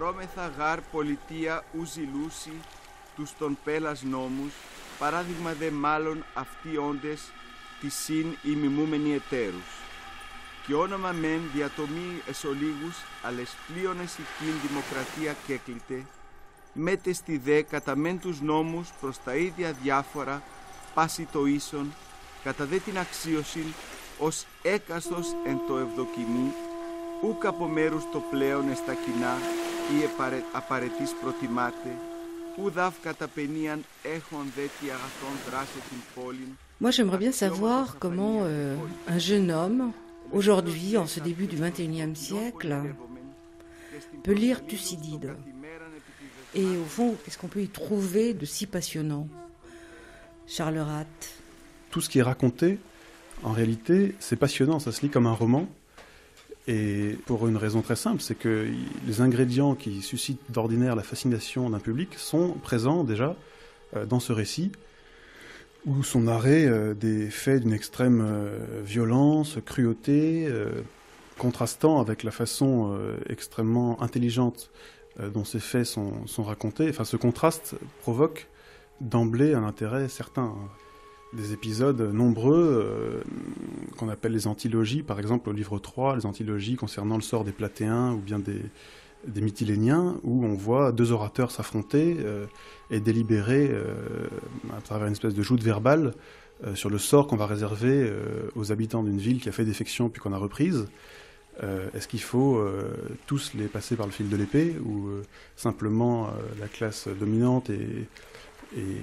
πρόμεθα γάρ πολιτεία ουζηλούσι τους των πέλας νόμους, παράδειγμα δε μάλλον αυτοί όντες τη συν ημιμούμενοι εταίρους. Και όνομα μεν διατομή εσωλίγους, αλλες πλείονες οικήν δημοκρατία κέκλητε, μέτε στη δε κατά μεν τους νόμους προς τα ίδια διάφορα, πάση το ίσον, κατά δε την αξίωσιν, ως έκαστος εν το ευδοκιμή, ού από το πλέον κοινά Moi, j'aimerais bien savoir comment euh, un jeune homme, aujourd'hui, en ce début du XXIe siècle, peut lire Thucydide. Et au fond, qu'est-ce qu'on peut y trouver de si passionnant Charles Rath. Tout ce qui est raconté, en réalité, c'est passionnant. Ça se lit comme un roman, et pour une raison très simple, c'est que les ingrédients qui suscitent d'ordinaire la fascination d'un public sont présents déjà euh, dans ce récit, où sont narrés euh, des faits d'une extrême euh, violence, cruauté, contrastant avec la façon extrêmement intelligente dont ces faits sont, racontés. Enfin, ce contraste provoque d'emblée un intérêt certain des épisodes nombreux euh, qu'on appelle les antilogies, par exemple au livre 3, les antilogies concernant le sort des Platéens ou bien des, des Mytiléniens, où on voit deux orateurs s'affronter euh, et délibérer euh, à travers une espèce de joute verbale sur le sort qu'on va réserver aux habitants d'une ville qui a fait défection puis qu'on a reprise. Est-ce qu'il faut tous les passer par le fil de l'épée ou simplement la classe dominante et et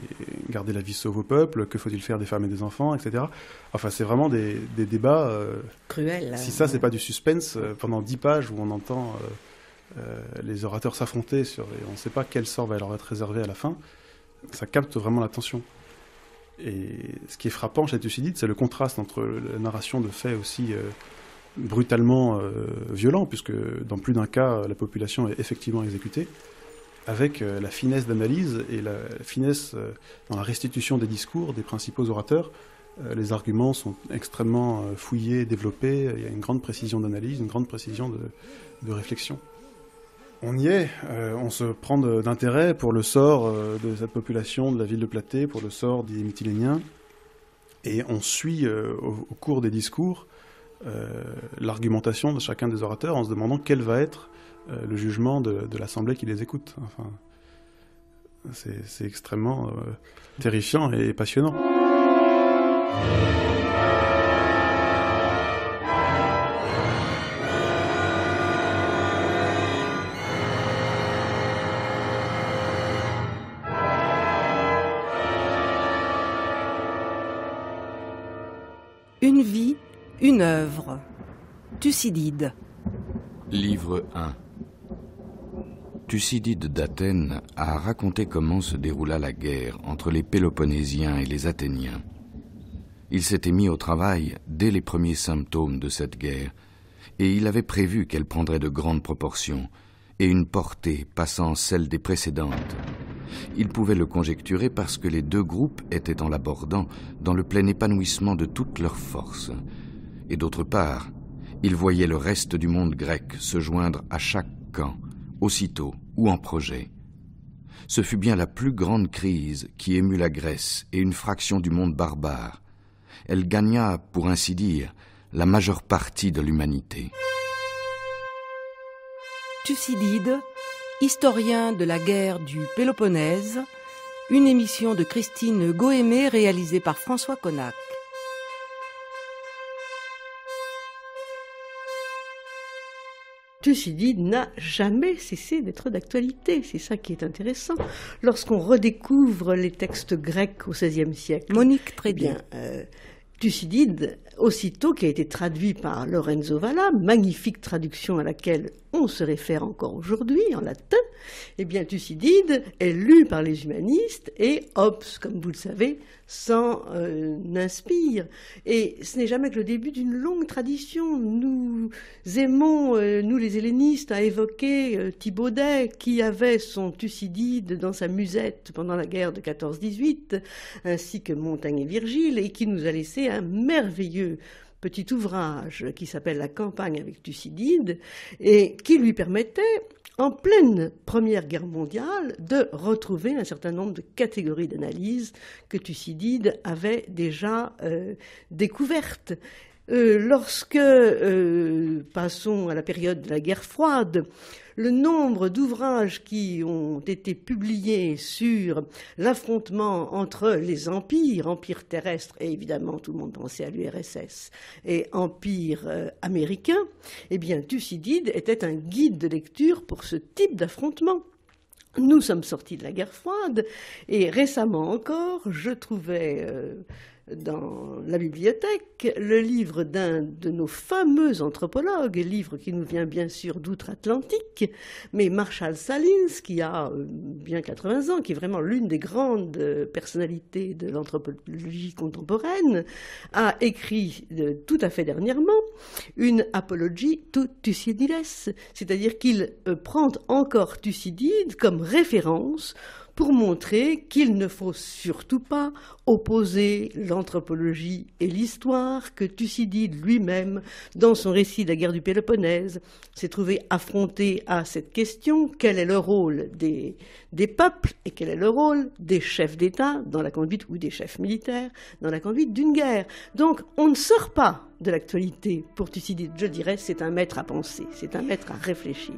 garder la vie sauve au peuple, que faut-il faire des femmes et des enfants, etc. Enfin, c'est vraiment des, débats euh, cruels. Hein. Si ça, c'est pas du suspense euh, pendant dix pages où on entend euh, les orateurs s'affronter sur, et on ne sait pas quel sort va leur être réservé à la fin, ça capte vraiment l'attention. Et ce qui est frappant chez dit, c'est le contraste entre la narration de faits aussi brutalement violents, puisque dans plus d'un cas, la population est effectivement exécutée avec euh, la finesse d'analyse et la finesse euh, dans la restitution des discours des principaux orateurs. Euh, les arguments sont extrêmement fouillés, développés, il y a une grande précision d'analyse, une grande précision de, réflexion. On y est, on se prend d'intérêt pour le sort de cette population de la ville de Platé, pour le sort des Mytiléniens, et on suit au cours des discours euh, l'argumentation de chacun des orateurs en se demandant quel va être euh, le jugement de, l'Assemblée qui les écoute. Enfin, c'est extrêmement euh, terrifiant et passionnant. Une œuvre. Thucydide. Livre 1. Thucydide d'Athènes a raconté comment se déroula la guerre entre les Péloponnésiens et les Athéniens. Il s'était mis au travail dès les premiers symptômes de cette guerre, et il avait prévu qu'elle prendrait de grandes proportions, et une portée passant celle des précédentes. Il pouvait le conjecturer parce que les deux groupes étaient en l'abordant dans le plein épanouissement de toutes leurs forces, et d'autre part, il voyait le reste du monde grec se joindre à chaque camp, aussitôt ou en projet. Ce fut bien la plus grande crise qui émut la Grèce et une fraction du monde barbare. Elle gagna, pour ainsi dire, la majeure partie de l'humanité. Thucydide, historien de la guerre du Péloponnèse, une émission de Christine Goémé réalisée par François Connac. Thucydide n'a jamais cessé d'être d'actualité. C'est ça qui est intéressant. Lorsqu'on redécouvre les textes grecs au XVIe siècle, Monique, très eh bien. Euh, Thucydide aussitôt qui a été traduit par Lorenzo Valla, magnifique traduction à laquelle on se réfère encore aujourd'hui en latin, eh bien Thucydide est lu par les humanistes et Hobbes, comme vous le savez, s'en euh, inspire. Et ce n'est jamais que le début d'une longue tradition. Nous aimons, euh, nous les hellénistes, à évoquer euh, Thibaudet qui avait son Thucydide dans sa musette pendant la guerre de 14-18, ainsi que Montaigne et Virgile, et qui nous a laissé un merveilleux petit ouvrage qui s'appelle La campagne avec Thucydide et qui lui permettait en pleine Première Guerre mondiale, de retrouver un certain nombre de catégories d'analyse que Thucydide avait déjà euh, découvertes. Euh, lorsque, euh, passons à la période de la guerre froide, le nombre d'ouvrages qui ont été publiés sur l'affrontement entre les empires, empire terrestre et évidemment tout le monde pensait à l'URSS et empire euh, américain, eh bien Thucydide était un guide de lecture pour ce type d'affrontement. Nous sommes sortis de la guerre froide et récemment encore, je trouvais euh, dans la bibliothèque le livre d'un de nos fameux anthropologues, livre qui nous vient bien sûr d'outre-Atlantique, mais Marshall Salins, qui a euh, bien 80 ans, qui est vraiment l'une des grandes personnalités de l'anthropologie contemporaine, a écrit euh, tout à fait dernièrement une apologie to Thucydides, c'est-à-dire qu'il euh, prend encore Thucydide comme référence pour montrer qu'il ne faut surtout pas opposer l'anthropologie et l'histoire, que Thucydide lui-même, dans son récit de la guerre du Péloponnèse, s'est trouvé affronté à cette question, quel est le rôle des, peuples et quel est le rôle des chefs d'État dans la conduite, ou des chefs militaires dans la conduite d'une guerre. Donc on ne sort pas de l'actualité pour Thucydide, je dirais, c'est un maître à penser, c'est un maître à réfléchir.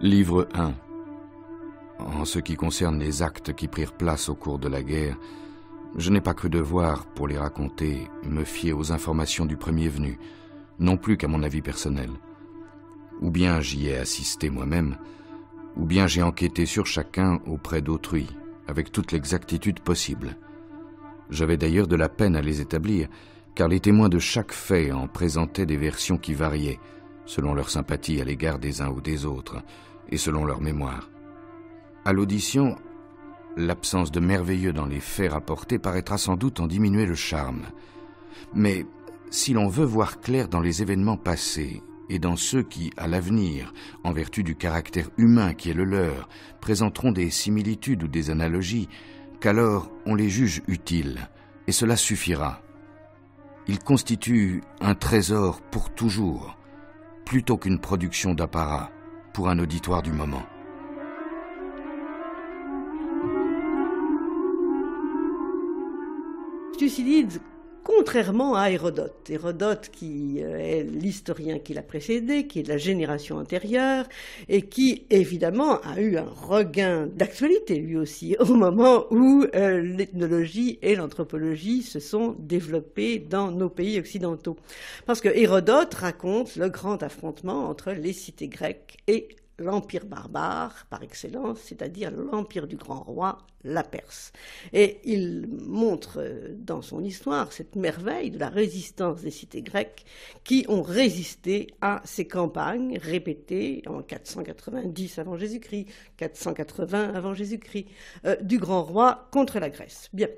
Livre 1 en ce qui concerne les actes qui prirent place au cours de la guerre, je n'ai pas cru devoir, pour les raconter, me fier aux informations du premier venu, non plus qu'à mon avis personnel. Ou bien j'y ai assisté moi-même, ou bien j'ai enquêté sur chacun auprès d'autrui, avec toute l'exactitude possible. J'avais d'ailleurs de la peine à les établir, car les témoins de chaque fait en présentaient des versions qui variaient, selon leur sympathie à l'égard des uns ou des autres, et selon leur mémoire. À l'audition, l'absence de merveilleux dans les faits rapportés paraîtra sans doute en diminuer le charme. Mais si l'on veut voir clair dans les événements passés et dans ceux qui, à l'avenir, en vertu du caractère humain qui est le leur, présenteront des similitudes ou des analogies, qu'alors on les juge utiles, et cela suffira. Ils constituent un trésor pour toujours, plutôt qu'une production d'apparat pour un auditoire du moment. Thucydide, contrairement à Hérodote. Hérodote qui euh, est l'historien qui l'a précédé, qui est de la génération antérieure, et qui évidemment a eu un regain d'actualité lui aussi, au moment où euh, l'ethnologie et l'anthropologie se sont développées dans nos pays occidentaux. Parce que Hérodote raconte le grand affrontement entre les cités grecques et l'empire barbare par excellence, c'est-à-dire l'empire du grand roi, la Perse. Et il montre euh, dans son histoire cette merveille de la résistance des cités grecques qui ont résisté à ces campagnes répétées en 490 avant Jésus-Christ, 480 avant Jésus-Christ, euh, du grand roi contre la Grèce. Bien.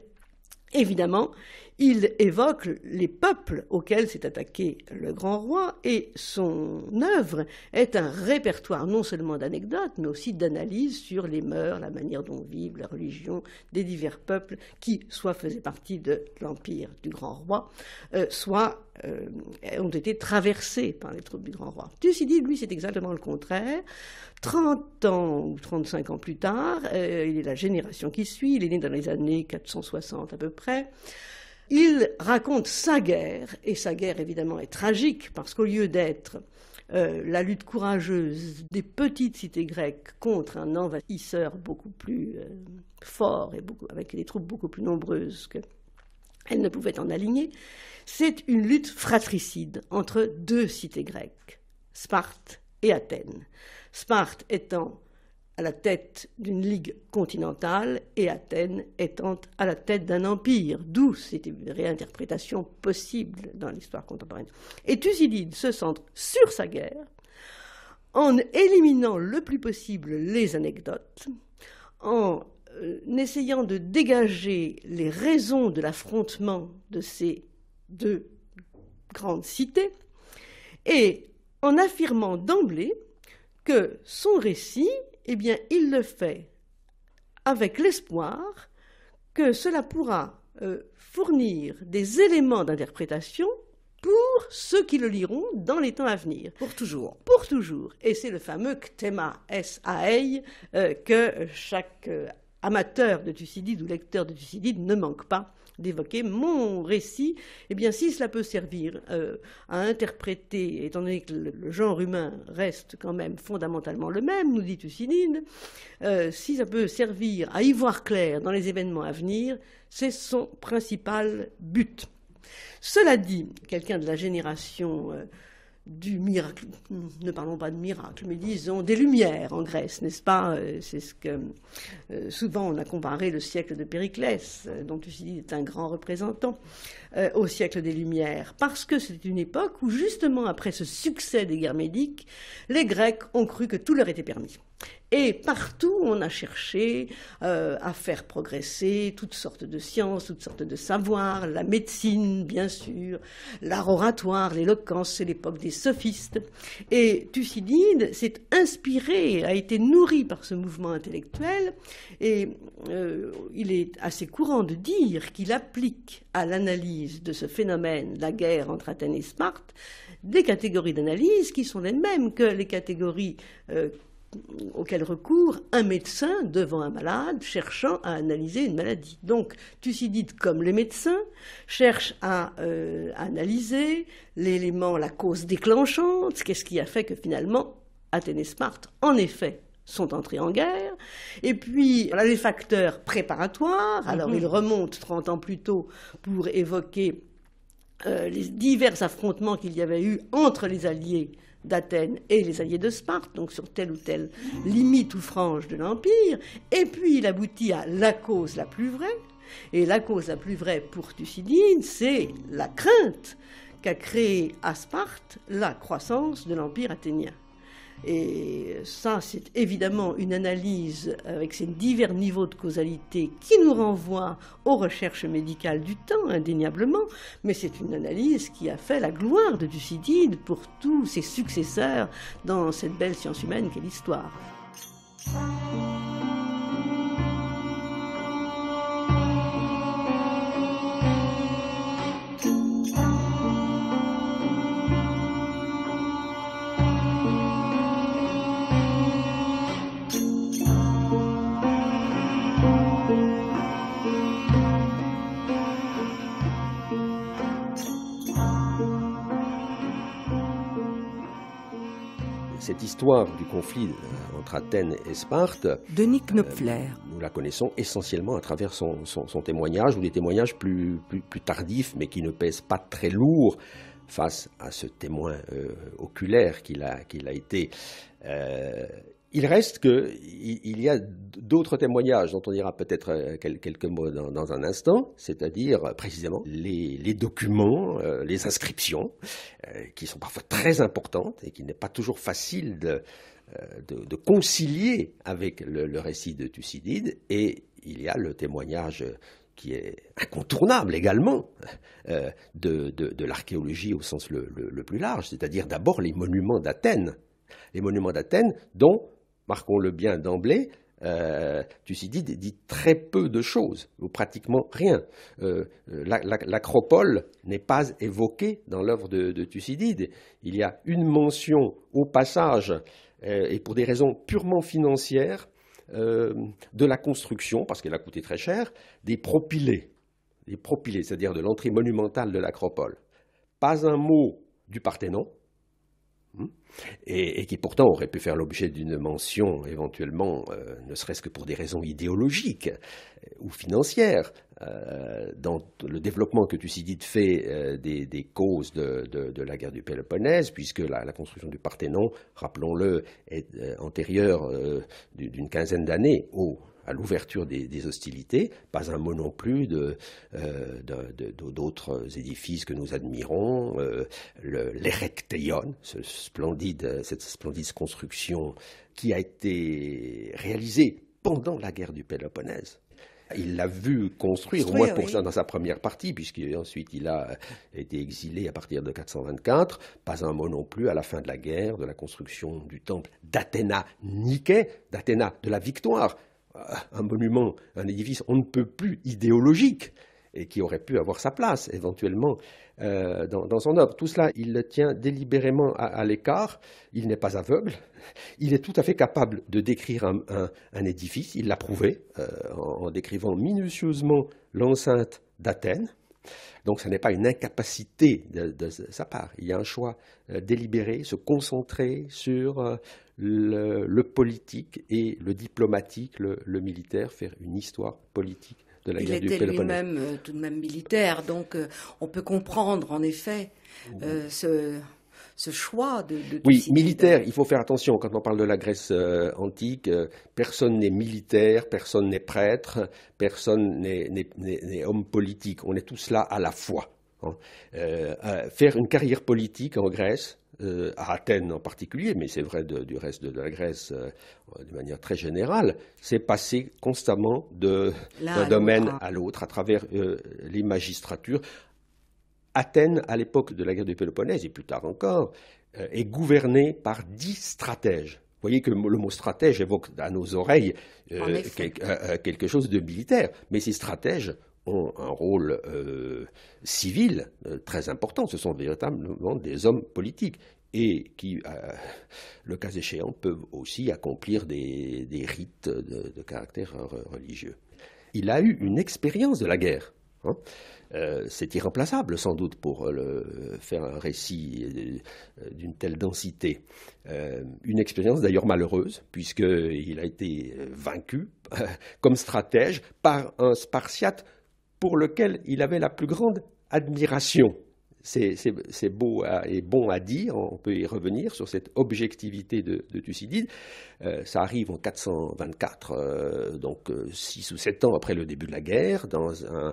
Évidemment, il évoque les peuples auxquels s'est attaqué le grand roi et son œuvre est un répertoire non seulement d'anecdotes, mais aussi d'analyses sur les mœurs, la manière dont vivent, la religion des divers peuples qui soit faisaient partie de l'empire du grand roi, euh, soit euh, ont été traversés par les troupes du grand roi. Ceci dit, lui, c'est exactement le contraire. 30 ans ou 35 ans plus tard, euh, il est la génération qui suit, il est né dans les années 460 à peu près. Il raconte sa guerre, et sa guerre évidemment est tragique, parce qu'au lieu d'être euh, la lutte courageuse des petites cités grecques contre un envahisseur beaucoup plus euh, fort et avec des troupes beaucoup plus nombreuses qu'elles ne pouvaient en aligner, c'est une lutte fratricide entre deux cités grecques, Sparte et Athènes. Sparte étant à la tête d'une ligue continentale et Athènes étant à la tête d'un empire, d'où cette réinterprétation possible dans l'histoire contemporaine. Et Thucydide se centre sur sa guerre en éliminant le plus possible les anecdotes, en euh, essayant de dégager les raisons de l'affrontement de ces deux grandes cités et en affirmant d'emblée que son récit eh bien, il le fait avec l'espoir que cela pourra euh, fournir des éléments d'interprétation pour ceux qui le liront dans les temps à venir. Pour toujours. Pour toujours. Et c'est le fameux thème S.A.E. Euh, que chaque euh, amateur de Thucydide ou lecteur de Thucydide ne manque pas d'évoquer mon récit, eh bien, si cela peut servir euh, à interpréter, étant donné que le, genre humain reste quand même fondamentalement le même, nous dit Thucydide, euh, si ça peut servir à y voir clair dans les événements à venir, c'est son principal but. Cela dit, quelqu'un de la génération euh, du miracle, ne parlons pas de miracle, mais disons des lumières en Grèce, n'est-ce pas euh, C'est ce que euh, souvent on a comparé le siècle de Périclès, euh, dont Thucydide est un grand représentant, euh, au siècle des Lumières, parce que c'est une époque où, justement, après ce succès des guerres médiques, les Grecs ont cru que tout leur était permis. Et partout, on a cherché euh, à faire progresser toutes sortes de sciences, toutes sortes de savoirs, la médecine, bien sûr, l'art oratoire, l'éloquence, c'est l'époque des sophistes. Et Thucydide s'est inspiré, a été nourri par ce mouvement intellectuel, et euh, il est assez courant de dire qu'il applique à l'analyse de ce phénomène, la guerre entre Athènes et Sparte, des catégories d'analyse qui sont les mêmes que les catégories euh, auxquelles recourt un médecin devant un malade cherchant à analyser une maladie. Donc Thucydide, comme les médecins, cherchent euh, à analyser l'élément, la cause déclenchante, qu'est-ce qui a fait que finalement Athènes et Sparte, en effet, sont entrés en guerre. Et puis, les facteurs préparatoires. Alors, mhm. il remonte 30 ans plus tôt pour évoquer euh, les divers affrontements qu'il y avait eu entre les alliés d'Athènes et les alliés de Sparte, donc sur telle ou telle limite ou frange de l'Empire. Et puis, il aboutit à la cause la plus vraie. Et la cause la plus vraie pour Thucydide, c'est la crainte qu'a créée à Sparte la croissance de l'Empire athénien. Et ça, c'est évidemment une analyse avec ces divers niveaux de causalité qui nous renvoie aux recherches médicales du temps, indéniablement, mais c'est une analyse qui a fait la gloire de Thucydide pour tous ses successeurs dans cette belle science humaine qu'est l'histoire. cette histoire du conflit euh, entre Athènes et Sparte, euh, nous la connaissons essentiellement à travers son, témoignage ou des témoignages plus, tardifs, mais qui ne pèsent pas très lourd face à ce témoin euh, oculaire qu'il a, été il reste qu'il y a d'autres témoignages dont on dira peut-être euh, quelques mots dans, un instant, c'est-à-dire euh, précisément les, documents, euh, les inscriptions, qui sont parfois très importantes et qui n'est pas toujours facile de, concilier avec le, récit de Thucydide. Et il y a le témoignage qui est incontournable également de, de, l'archéologie au sens le plus large, c'est-à-dire d'abord les monuments d'Athènes. Les monuments d'Athènes dont marquons-le bien d'emblée, euh, Thucydide dit très peu de choses, ou pratiquement rien. Euh, euh, l'acropole n'est pas évoquée dans l'œuvre de, Thucydide. Il y a une mention au passage, et pour des raisons purement financières, de la construction, parce qu'elle a coûté très cher, des propylées, des propylées, c'est-à-dire de l'entrée monumentale de l'Acropole. Pas un mot du Parthénon, Hmm. Et, qui pourtant aurait pu faire l'objet d'une mention éventuellement, euh, ne serait-ce que pour des raisons idéologiques euh, ou financières, euh, dans le développement que Thucydide fait des, des, causes de, la guerre du Péloponnèse, puisque la, la construction du Parthénon, rappelons-le, est antérieure d'une quinzaine d'années au à l'ouverture des, hostilités, pas un mot non plus de, euh, d'autres édifices que nous admirons, euh, cette splendide construction qui a été réalisée pendant la guerre du Péloponnèse. Il l'a vu construire, au moins pour ça, dans sa première partie, puisqu'ensuite il a été exilé à partir de 424. Pas un mot non plus à la fin de la guerre de la construction du temple d'Athéna Niké, d'Athéna de la victoire, un monument, un édifice, on ne peut plus idéologique et qui aurait pu avoir sa place éventuellement euh, dans, son œuvre. Tout cela, il le tient délibérément à, l'écart, il n'est pas aveugle, il est tout à fait capable de décrire un, édifice, il l'a prouvé euh, en, décrivant minutieusement l'enceinte d'Athènes. Donc ce n'est pas une incapacité de, sa part, il y a un choix euh, délibéré, se concentrer sur le, politique et le diplomatique, le, militaire, faire une histoire politique de la il guerre était lui-même euh, tout de même militaire, donc euh, on peut comprendre en effet euh, ce, choix de. oui, militaire. Il faut faire attention quand on parle de la Grèce antique. personne n'est militaire, personne n'est prêtre, personne n'est homme politique. On est tous là à la fois. Hein. Euh, faire une carrière politique en Grèce, euh, à Athènes en particulier, mais c'est vrai du reste de, la Grèce euh, de manière très générale, c'est passer constamment d'un domaine hein. à l'autre à travers les magistratures. Athènes, à l'époque de la guerre du Péloponnèse et plus tard encore, est gouvernée par dix stratèges. Vous voyez que le mot stratège évoque à nos oreilles quelque chose de militaire, mais ces stratèges ont un rôle euh, civil euh, très important. Ce sont véritablement des hommes politiques et qui, euh, le cas échéant, peuvent aussi accomplir des, rites de, caractère religieux. Il a eu une expérience de la guerre. Hein. C'est irremplaçable sans doute pour faire un récit d'une telle densité. une expérience d'ailleurs malheureuse, puisqu'il a été vaincu comme stratège par un Spartiate pour lequel il avait la plus grande admiration. C'est beau et bon à dire, on peut y revenir sur cette objectivité de, de Thucydide. Euh, ça arrive en 424, euh, donc 6 euh, ou 7 ans après le début de la guerre, dans un,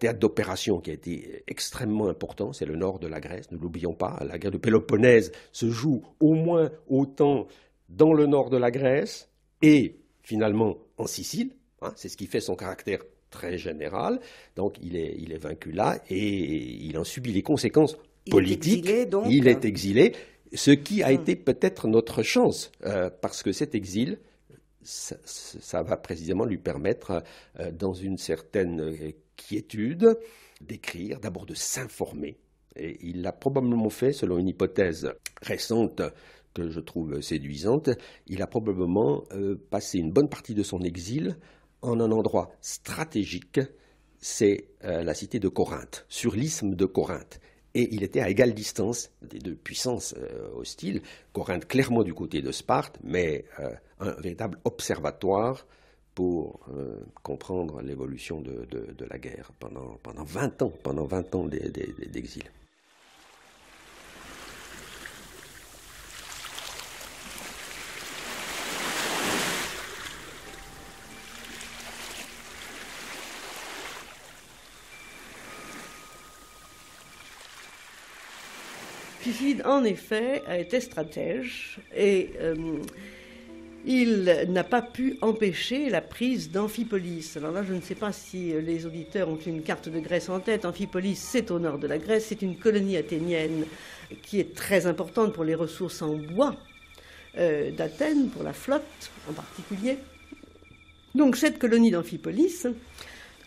théâtre d'opération qui a été extrêmement important, c'est le nord de la Grèce, ne l'oublions pas. La guerre de Péloponnèse se joue au moins autant dans le nord de la Grèce et finalement en Sicile, hein, c'est ce qui fait son caractère très général. Donc il est, il est vaincu là et il en subit les conséquences politiques. Il est exilé. Donc, il est hein. exilé ce qui a hmm. été peut-être notre chance, euh, parce que cet exil, ça, va précisément lui permettre, euh, dans une certaine euh, quiétude, d'écrire, d'abord de s'informer. Et il l'a probablement fait, selon une hypothèse récente que je trouve séduisante, il a probablement passé une bonne partie de son exil en un endroit stratégique, c'est euh, la cité de Corinthe, sur l'isthme de Corinthe. Et il était à égale distance des deux puissances euh, hostiles, Corinthe clairement du côté de Sparte, mais euh, un véritable observatoire pour comprendre l'évolution de, la guerre pendant, pendant ans, pendant 20 ans d'exil. en effet, a été stratège et euh, il n'a pas pu empêcher la prise d'Amphipolis. Alors là, je ne sais pas si euh, les auditeurs ont une carte de Grèce en tête. Amphipolis, c'est au nord de la Grèce, c'est une colonie athénienne qui est très importante pour les ressources en bois euh, d'Athènes, pour la flotte en particulier. Donc cette colonie d'Amphipolis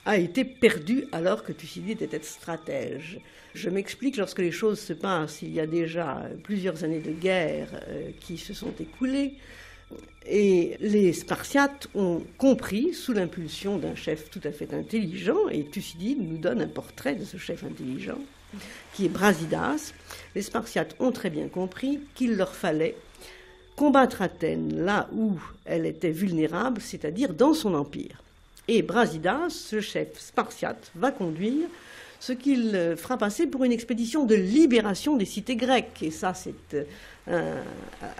a été perdu alors que Thucydide était stratège. Je m'explique, lorsque les choses se passent, il y a déjà plusieurs années de guerre euh, qui se sont écoulées, et les Spartiates ont compris, sous l'impulsion d'un chef tout à fait intelligent, et Thucydide nous donne un portrait de ce chef intelligent, qui est Brasidas, les Spartiates ont très bien compris qu'il leur fallait combattre Athènes là où elle était vulnérable, c'est-à-dire dans son empire. Et Brasidas, ce chef spartiate, va conduire ce qu'il euh, fera passer pour une expédition de libération des cités grecques. Et ça, c'est euh,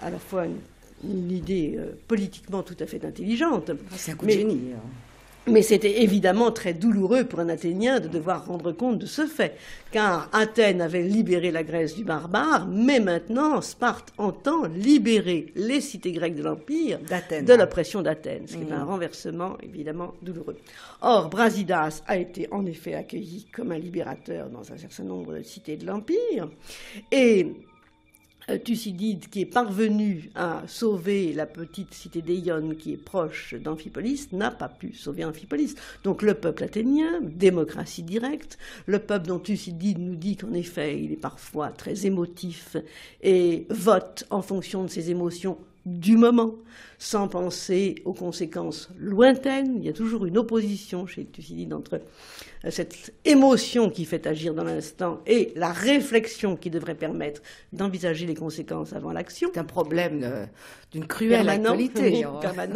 à la fois une, idée euh, politiquement tout à fait intelligente. Ah, c'est un coup de génie. Hein. Mais c'était évidemment très douloureux pour un Athénien de devoir rendre compte de ce fait, car Athènes avait libéré la Grèce du barbare, mais maintenant Sparte entend libérer les cités grecques de l'Empire de l'oppression d'Athènes, ce qui est mm. un renversement évidemment douloureux. Or, Brasidas a été en effet accueilli comme un libérateur dans un certain nombre de cités de l'Empire, et euh, Thucydide qui est parvenu à sauver la petite cité d'Eion qui est proche d'Amphipolis n'a pas pu sauver Amphipolis. Donc le peuple athénien, démocratie directe, le peuple dont Thucydide nous dit qu'en effet il est parfois très émotif et vote en fonction de ses émotions du moment, sans penser aux conséquences lointaines. Il y a toujours une opposition chez Thucydide entre euh, cette émotion qui fait agir dans l'instant et la réflexion qui devrait permettre d'envisager les conséquences avant l'action. C'est un problème d'une cruelle permanent, actualité.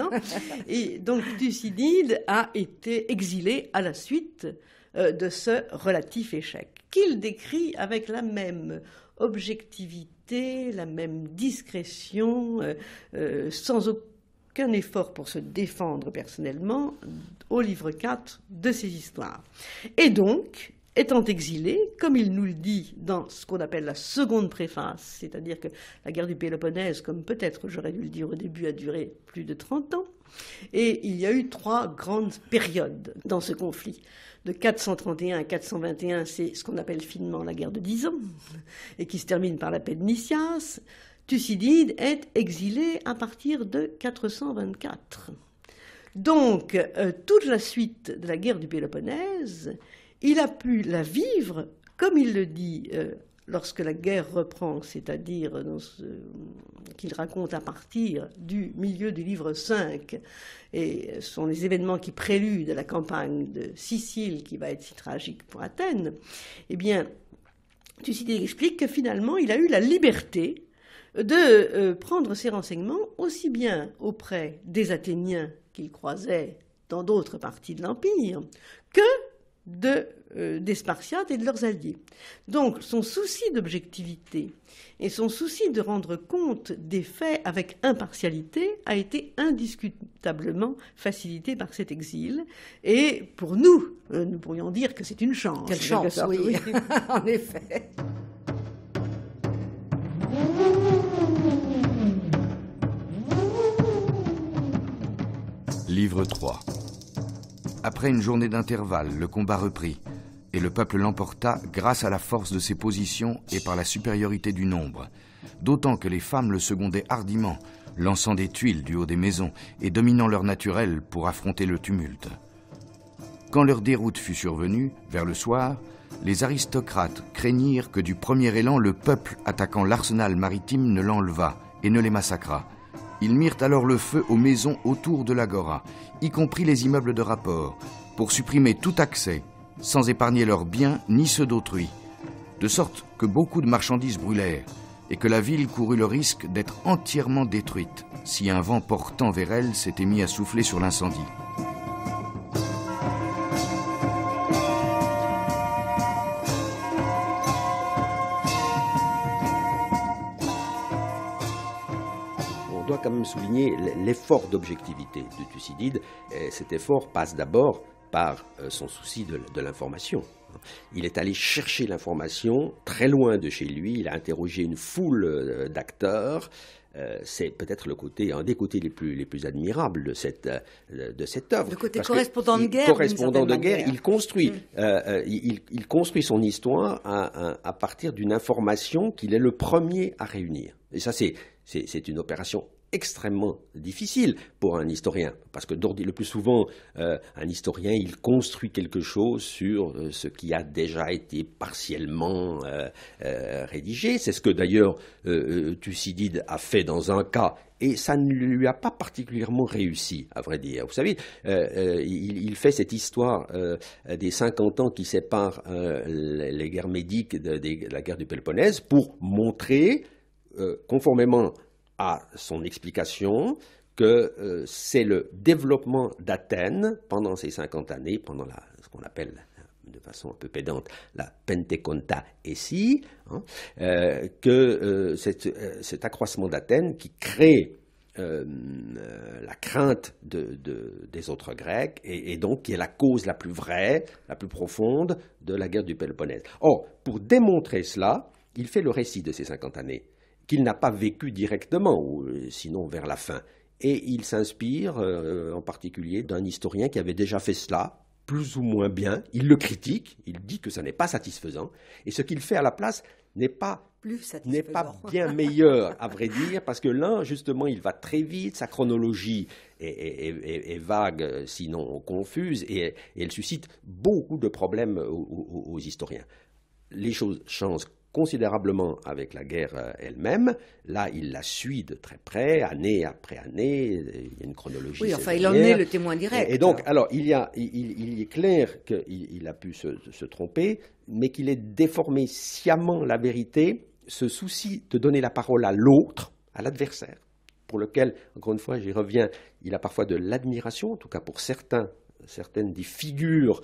Et donc Thucydide a été exilé à la suite euh, de ce relatif échec, qu'il décrit avec la même objectivité, la même discrétion, euh, euh, sans aucun effort pour se défendre personnellement au livre 4 de ces histoires. Et donc, étant exilé, comme il nous le dit dans ce qu'on appelle la seconde préface, c'est-à-dire que la guerre du Péloponnèse, comme peut-être j'aurais dû le dire au début, a duré plus de 30 ans, et il y a eu trois grandes périodes dans ce conflit de 431 à 421, c'est ce qu'on appelle finement la guerre de 10 ans, et qui se termine par la paix de Nicias, Thucydide est exilé à partir de 424. Donc, euh, toute la suite de la guerre du Péloponnèse, il a pu la vivre, comme il le dit euh, lorsque la guerre reprend, c'est-à-dire qu'il raconte à partir du milieu du livre 5, et ce sont les événements qui préludent à la campagne de Sicile qui va être si tragique pour Athènes, eh bien, Thucydide explique que finalement, il a eu la liberté de euh, prendre ses renseignements aussi bien auprès des Athéniens qu'il croisait dans d'autres parties de l'Empire que de euh, des Spartiates et de leurs alliés. Donc son souci d'objectivité et son souci de rendre compte des faits avec impartialité a été indiscutablement facilité par cet exil. Et pour nous, euh, nous pourrions dire que c'est une chance. Quelle chance, en effet. Livre 3. Après une journée d'intervalle, le combat reprit et le peuple l'emporta grâce à la force de ses positions et par la supériorité du nombre, d'autant que les femmes le secondaient hardiment, lançant des tuiles du haut des maisons et dominant leur naturel pour affronter le tumulte. Quand leur déroute fut survenue, vers le soir, les aristocrates craignirent que du premier élan le peuple attaquant l'arsenal maritime ne l'enlevât et ne les massacra. Ils mirent alors le feu aux maisons autour de l'agora, y compris les immeubles de rapport, pour supprimer tout accès sans épargner leurs biens ni ceux d'autrui, de sorte que beaucoup de marchandises brûlèrent et que la ville courut le risque d'être entièrement détruite si un vent portant vers elle s'était mis à souffler sur l'incendie. On doit quand même souligner l'effort d'objectivité de Thucydide. Et cet effort passe d'abord par euh, son souci de, l'information. Il est allé chercher l'information très loin de chez lui, il a interrogé une foule euh, d'acteurs. Euh, c'est peut-être le côté, un des côtés les plus, les plus admirables de cette, de cette œuvre. Le côté correspondant de guerre. il construit, mm. il, construit son histoire à, partir d'une information qu'il est le premier à réunir. Et ça, c'est une opération extrêmement difficile pour un historien, parce que le plus souvent, euh, un historien, il construit quelque chose sur euh, ce qui a déjà été partiellement euh, rédigé. C'est ce que d'ailleurs Thucydide a fait dans un cas et ça ne lui a pas particulièrement réussi, à vrai dire. Vous savez, il, fait cette histoire des 50 ans qui séparent les guerres médiques de, de, la guerre du Péloponnèse pour montrer, conformément à son explication que euh, c'est le développement d'Athènes pendant ces 50 années, pendant ce qu'on appelle de façon un peu pédante la Penteconta ici, hein, euh, que euh, cet, accroissement d'Athènes qui crée la crainte des autres Grecs et, et, donc qui est la cause la plus vraie, la plus profonde de la guerre du Péloponnèse. Or, pour démontrer cela, il fait le récit de ces 50 années qu'il n'a pas vécu directement, euh, sinon vers la fin. Et il s'inspire euh, en particulier d'un historien qui avait déjà fait cela, plus ou moins bien. Il le critique, il dit que ça n'est pas satisfaisant. Et ce qu'il fait à la place n'est pas bien meilleur, à vrai dire, parce que l'un, justement, il va très vite, sa chronologie est, vague, sinon confuse, et, elle suscite beaucoup de problèmes aux historiens. Les choses changent considérablement avec la guerre euh, elle-même. Là, il la suit de très près, année après année. Il y a une chronologie. Oui, enfin, il en est le témoin direct. Et, donc, alors, il, y a, il, il est clair qu'il a pu se, se tromper, mais qu'il ait déformé sciemment la vérité, ce souci de donner la parole à l'autre, à l'adversaire, pour lequel, encore une fois, j'y reviens, il a parfois de l'admiration, en tout cas pour certains certaines des figures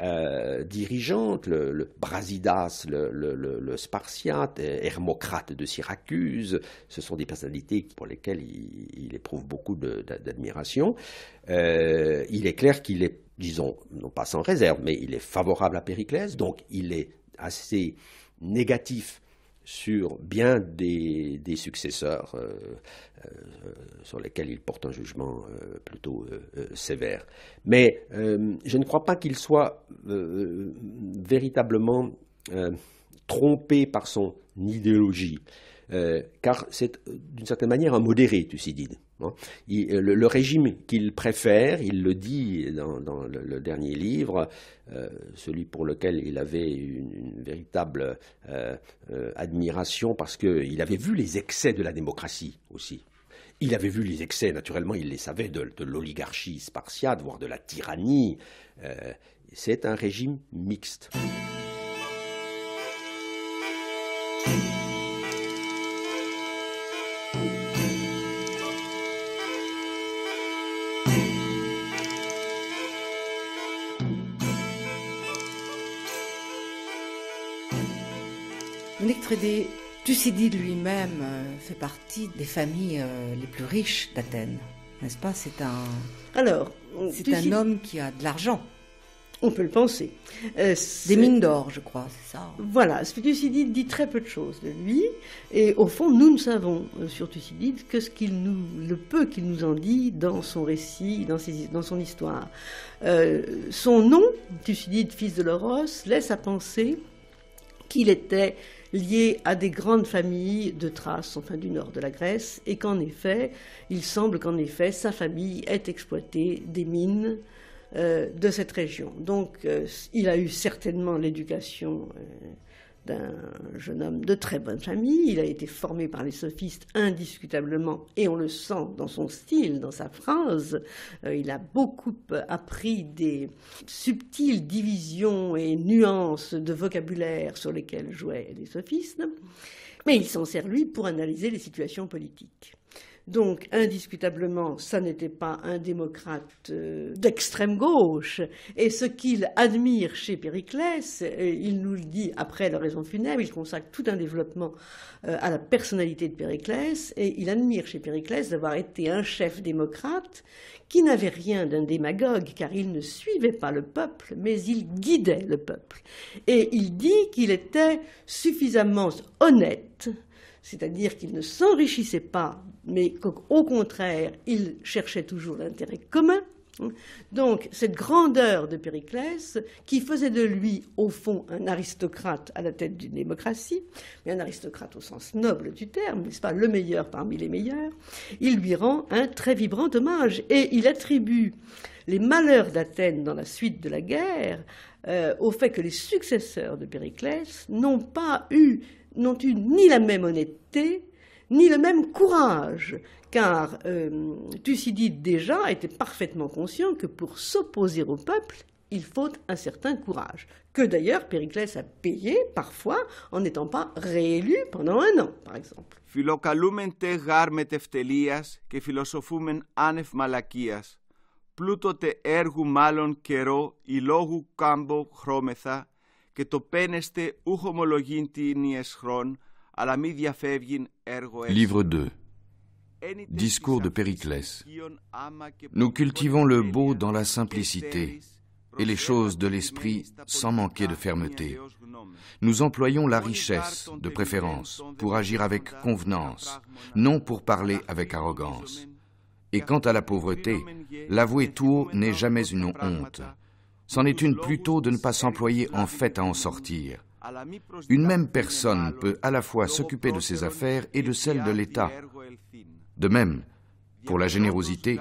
euh, dirigeantes, le, Brasidas, le, Spartiate, Hermocrate de Syracuse, ce sont des personnalités pour lesquelles il, éprouve beaucoup d'admiration. Euh, il est clair qu'il est, disons, non pas sans réserve, mais il est favorable à Périclès, donc il est assez négatif sur bien des, successeurs euh, euh, sur lesquels il porte un jugement euh, plutôt sévère. Mais je ne crois pas qu'il soit véritablement trompé par son idéologie, car c'est d'une certaine manière un modéré, Thucydide. Hein. Euh, le, régime qu'il préfère, il le dit dans, le, dernier livre, euh, celui pour lequel il avait une, véritable euh, admiration, parce qu'il avait vu les excès de la démocratie aussi. Il avait vu les excès, naturellement, il les savait, de l'oligarchie spartiate, voire de la tyrannie. C'est un régime mixte. Thucydide lui-même euh, fait partie des familles euh, les plus riches d'Athènes, n'est-ce pas C'est un. Alors, c'est un homme qui a de l'argent. On peut le penser. Euh, des mines d'or, je crois, c'est ça. Hein. Voilà, Thucydide dit très peu de choses de lui, et au fond, nous ne savons sur Thucydide que ce qu'il nous, le peu qu'il nous en dit dans son récit, dans, dans son histoire. son nom, Thucydide, fils de Loros, laisse à penser qu'il était lié à des grandes familles de Thrace, enfin du nord de la Grèce, et qu'en effet, il semble qu'en effet, sa famille ait exploité des mines euh, de cette région. Donc, euh, il a eu certainement l'éducation. Euh, d'un jeune homme de très bonne famille. Il a été formé par les sophistes indiscutablement, et on le sent dans son style, dans sa phrase. Euh, il a beaucoup appris des subtiles divisions et nuances de vocabulaire sur lesquelles jouaient les sophistes, mais il s'en sert, lui, pour analyser les situations politiques. Donc, indiscutablement, ça n'était pas un démocrate euh, d'extrême gauche. Et ce qu'il admire chez Périclès, euh, il nous le dit après la raison funèbre, il consacre tout un développement euh, à la personnalité de Périclès, et il admire chez Périclès d'avoir été un chef démocrate qui n'avait rien d'un démagogue, car il ne suivait pas le peuple, mais il guidait le peuple. Et il dit qu'il était suffisamment honnête, c'est-à-dire qu'il ne s'enrichissait pas mais qu'au contraire, il cherchait toujours l'intérêt commun. Donc, cette grandeur de Périclès, qui faisait de lui, au fond, un aristocrate à la tête d'une démocratie, mais un aristocrate au sens noble du terme, n'est-ce pas, le meilleur parmi les meilleurs, il lui rend un très vibrant hommage et il attribue les malheurs d'Athènes dans la suite de la guerre euh, au fait que les successeurs de Périclès n'ont pas eu, n'ont eu ni la même honnêteté, ni le même courage, car euh, Thucydide déjà était parfaitement conscient que pour s'opposer au peuple, il faut un certain courage, que d'ailleurs Périclès a payé parfois en n'étant pas réélu pendant un an, par exemple. Φιλοκαλούμεντε γάρμε τευτελίας και φιλοσοφούμεν άνευ μαλακίας, πλούτοτε έργου μάλλον καιρό η λόγου κάμπο χρώμεθα και το πένεστε ουχ Livre 2 Discours de Périclès Nous cultivons le beau dans la simplicité et les choses de l'esprit sans manquer de fermeté. Nous employons la richesse, de préférence, pour agir avec convenance, non pour parler avec arrogance. Et quant à la pauvreté, l'avouer tout haut n'est jamais une honte. C'en est une plutôt de ne pas s'employer en fait à en sortir, une même personne peut à la fois s'occuper de ses affaires et de celles de l'État. De même, pour la générosité,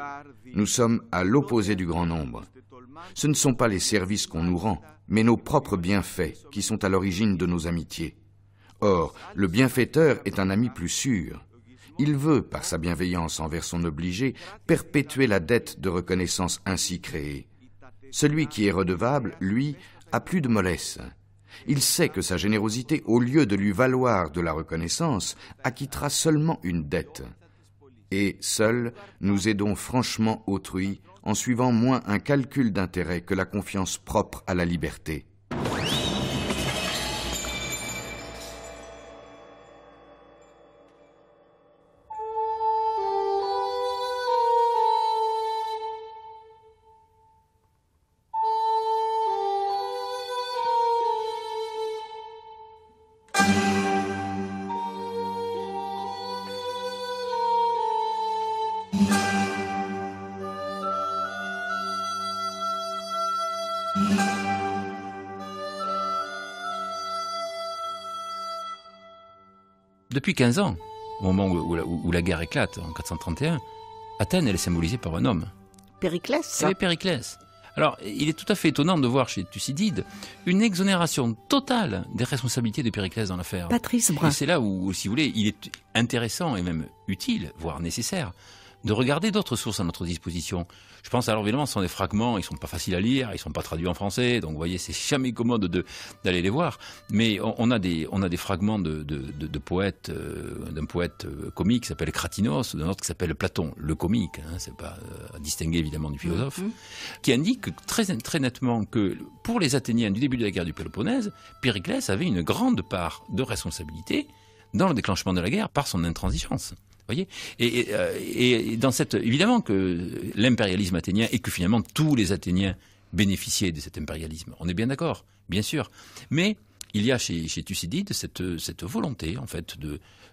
nous sommes à l'opposé du grand nombre. Ce ne sont pas les services qu'on nous rend, mais nos propres bienfaits qui sont à l'origine de nos amitiés. Or, le bienfaiteur est un ami plus sûr. Il veut, par sa bienveillance envers son obligé, perpétuer la dette de reconnaissance ainsi créée. Celui qui est redevable, lui, a plus de mollesse. Il sait que sa générosité, au lieu de lui valoir de la reconnaissance, acquittera seulement une dette. Et seuls, nous aidons franchement autrui en suivant moins un calcul d'intérêt que la confiance propre à la liberté. depuis 15 ans, au moment où la, guerre éclate, en 431, Athènes, elle est symbolisée par un homme. Périclès ça. Périclès. Alors, il est tout à fait étonnant de voir chez Thucydide une exonération totale des responsabilités de Périclès dans l'affaire. Patrice c'est là où, si vous voulez, il est intéressant et même utile, voire nécessaire, de regarder d'autres sources à notre disposition. Je pense alors évidemment ce sont des fragments, ils sont pas faciles à lire, ils ne sont pas traduits en français, donc vous voyez c'est jamais commode d'aller les voir. Mais on, a des on a des fragments de, de, poètes euh, d'un poète euh, comique qui s'appelle Cratinos, d'un autre qui s'appelle Platon, le comique, hein, c'est pas euh, à distinguer évidemment du philosophe, mm-hmm. qui indique très très nettement que pour les Athéniens du début de la guerre du Péloponnèse, Périclès avait une grande part de responsabilité dans le déclenchement de la guerre par son intransigeance. Euh, et, dans cette, évidemment que l'impérialisme athénien et que finalement tous les Athéniens bénéficiaient de cet impérialisme. On est bien d'accord, bien sûr. Mais il y a chez, Thucydide cette, volonté, en fait,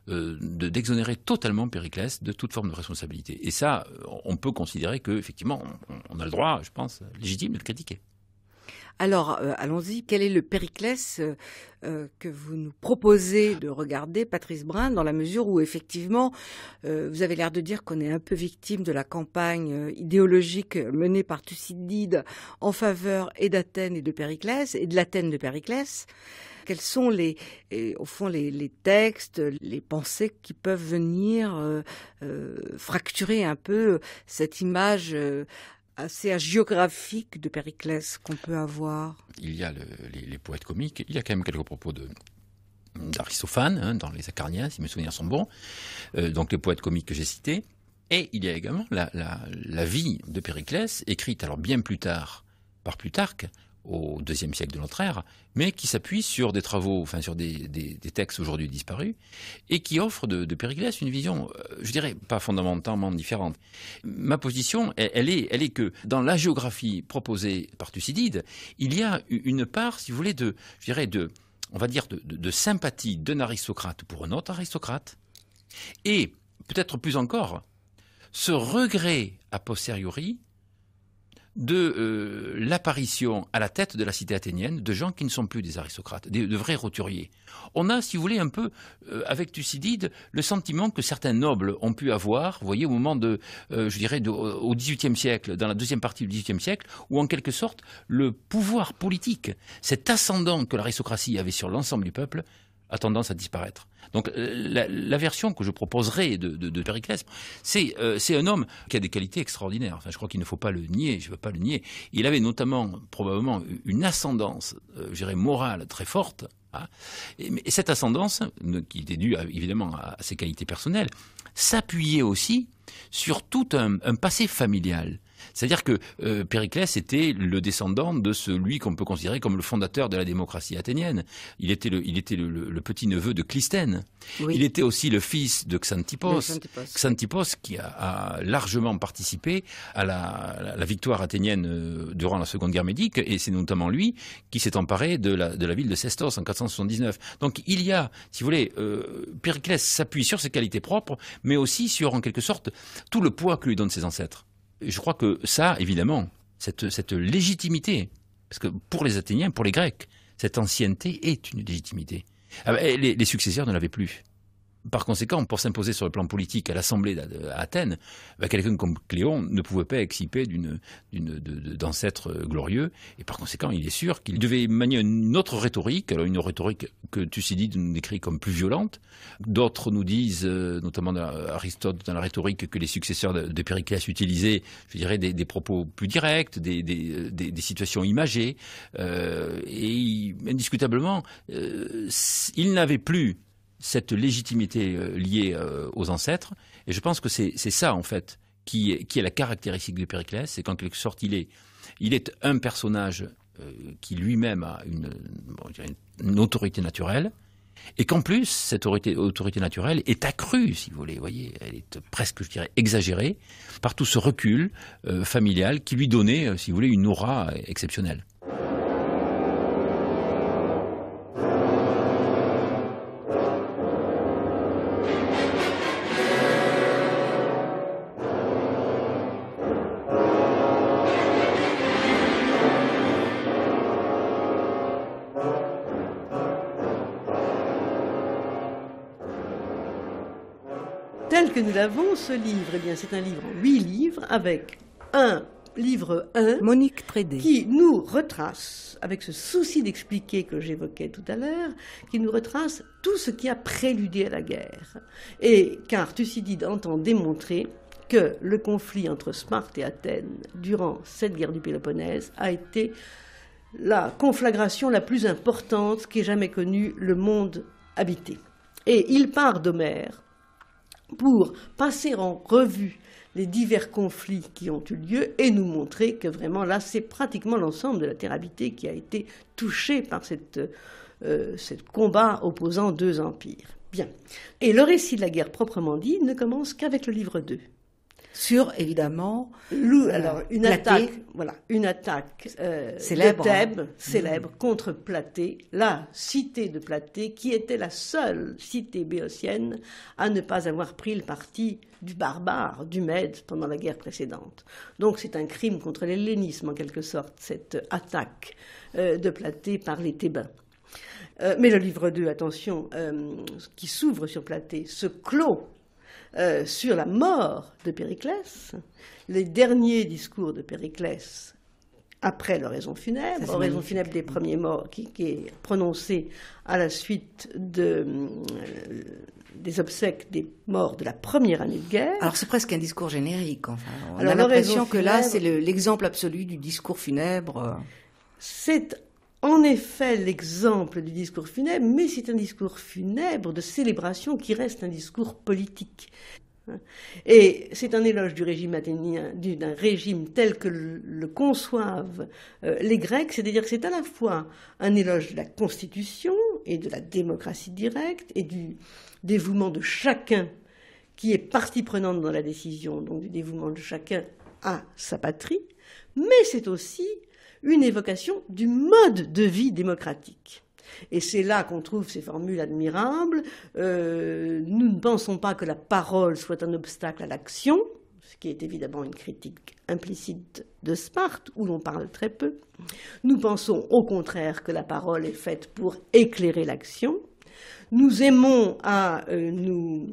euh, de d'exonérer totalement Périclès de toute forme de responsabilité. Et ça, on peut considérer que, effectivement, on a le droit, je pense, légitime de le critiquer. Alors, euh, allons-y. Quel est le Périclès euh, euh, que vous nous proposez de regarder, Patrice Brun, dans la mesure où, effectivement, vous avez l'air de dire qu'on est un peu victime de la campagne idéologique menée par Thucydide en faveur et d'Athènes et de Périclès, et de l'Athènes de Périclès. Quels sont, les, au fond, les, textes, les pensées qui peuvent venir fracturer un peu cette image assez géographique de Périclès qu'on peut avoir. Il y a les, poètes comiques, il y a quand même quelques propos de d'Aristophane hein, dans les Acarniens, si mes souvenirs sont bons, euh, donc les poètes comiques que j'ai cités, et il y a également la, vie de Périclès, écrite alors bien plus tard par Plutarque, au deuxième siècle de notre ère, mais qui s'appuie sur des travaux, enfin sur des, textes aujourd'hui disparus, et qui offre de, Périglès une vision, euh, je dirais, pas fondamentalement différente. Ma position, elle, est, elle est que dans la géographie proposée par Thucydide, il y a une part, si vous voulez, de, je de, on va dire, de, de sympathie d'un aristocrate pour un autre aristocrate, et peut-être plus encore, ce regret a posteriori de euh, l'apparition à la tête de la cité athénienne de gens qui ne sont plus des aristocrates, des, de vrais roturiers. On a, si vous voulez, un peu, euh, avec Thucydide, le sentiment que certains nobles ont pu avoir, vous voyez, au moment de, euh, je dirais, au au XVIIIe siècle, dans la deuxième partie du XVIIIe siècle, où en quelque sorte le pouvoir politique, cet ascendant que l'aristocratie avait sur l'ensemble du peuple, a tendance à disparaître. Donc euh, la, version que je proposerai de, Périclès, euh, c'est un homme qui a des qualités extraordinaires. Enfin, je crois qu'il ne faut pas le nier, je ne veux pas le nier. Il avait notamment, probablement, une ascendance, euh, je dirais, morale très forte. Hein. Et, mais cette ascendance, qui était due évidemment à, ses qualités personnelles, s'appuyait aussi sur tout un passé familial c'est-à-dire que euh, Périclès était le descendant de celui qu'on peut considérer comme le fondateur de la démocratie athénienne. Il était le, petit-neveu de Clisthène. Il était aussi le fils de Xantippos. Xantippos. qui a, largement participé à la, victoire athénienne euh, durant la Seconde Guerre médique, et c'est notamment lui qui s'est emparé de la, ville de Sestos en 479. Donc il y a, si vous voulez, euh, Périclès s'appuie sur ses qualités propres, mais aussi sur, en quelque sorte, tout le poids que lui donnent ses ancêtres je crois que ça, évidemment, cette, légitimité, parce que pour les Athéniens, pour les Grecs, cette ancienneté est une légitimité. Ah, bah, eh, les successeurs ne l'avaient plus par conséquent, pour s'imposer sur le plan politique à l'Assemblée d'Athènes, bah, quelqu'un comme Cléon ne pouvait pas exciper d'ancêtre euh, glorieux. Et par conséquent, il est sûr qu'il devait manier une autre rhétorique, alors une rhétorique que Thucydide nous décrit comme plus violente. D'autres nous disent, euh, notamment euh, Aristote dans la rhétorique, que les successeurs de Périclès utilisaient, je dirais, des, propos plus directs, des, des, situations imagées. et indiscutablement, il n'avait plus cette légitimité euh, liée euh, aux ancêtres. Et je pense que c'est ça, en fait, qui est, la caractéristique de Périclès. C'est qu'en quelque sorte, il est, il est un personnage euh, qui lui-même a une, autorité naturelle, et qu'en plus, cette autorité, naturelle est accrue, si vous voulez, voyez, elle est presque, je dirais, exagérée par tout ce recul familial qui lui donnait, si vous voulez, une aura exceptionnelle. nous avons, ce livre, et eh bien, c'est un livre en huit livres avec un livre un, Monique Prédé qui nous retrace, avec ce souci d'expliquer que j'évoquais tout à l'heure, qui nous retrace tout ce qui a préludé à la guerre. Et car Thucydide entend démontrer que le conflit entre Sparte et Athènes durant cette guerre du Péloponnèse a été la conflagration la plus importante qui ait jamais connu le monde habité. Et il part d'Homère pour passer en revue les divers conflits qui ont eu lieu et nous montrer que vraiment là, c'est pratiquement l'ensemble de la terre habitée qui a été touchée par ce euh, combat opposant deux empires. Bien. Et le récit de la guerre proprement dit ne commence qu'avec le livre 2 sur évidemment euh, alors une attaque voilà une attaque euh, célèbre de hein. Thèbes célèbre mm. contre Platée la cité de Platée qui était la seule cité béotienne à ne pas avoir pris le parti du barbare du Mède pendant la guerre précédente donc c'est un crime contre l'hellénisme en quelque sorte cette attaque euh, de Platée par les Thébains mais le livre 2, attention, qui s'ouvre sur Platée, se clôt euh, sur la mort de Périclès, les derniers discours de Périclès après l'oraison funèbre, l'oraison funèbre des premiers morts qui, est prononcée à la suite euh, des obsèques des morts de la première année de guerre. Alors c'est presque un discours générique, enfin. On a l'impression que là c'est l'exemple absolu du discours funèbre. C'est en effet l'exemple du discours funèbre, mais c'est un discours funèbre de célébration qui reste un discours politique. Et c'est un éloge du régime athénien, d'un régime tel que le conçoivent euh, les Grecs, c'est-à-dire que c'est à la fois un éloge de la constitution et de la démocratie directe et du dévouement de chacun qui est partie prenante dans la décision, donc du dévouement de chacun à sa patrie, mais c'est aussi une évocation du mode de vie démocratique. Et c'est là qu'on trouve ces formules admirables. Euh, nous ne pensons pas que la parole soit un obstacle à l'action, ce qui est évidemment une critique implicite de Sparte, où l'on parle très peu. Nous pensons au contraire que la parole est faite pour éclairer l'action. Nous aimons à euh, nous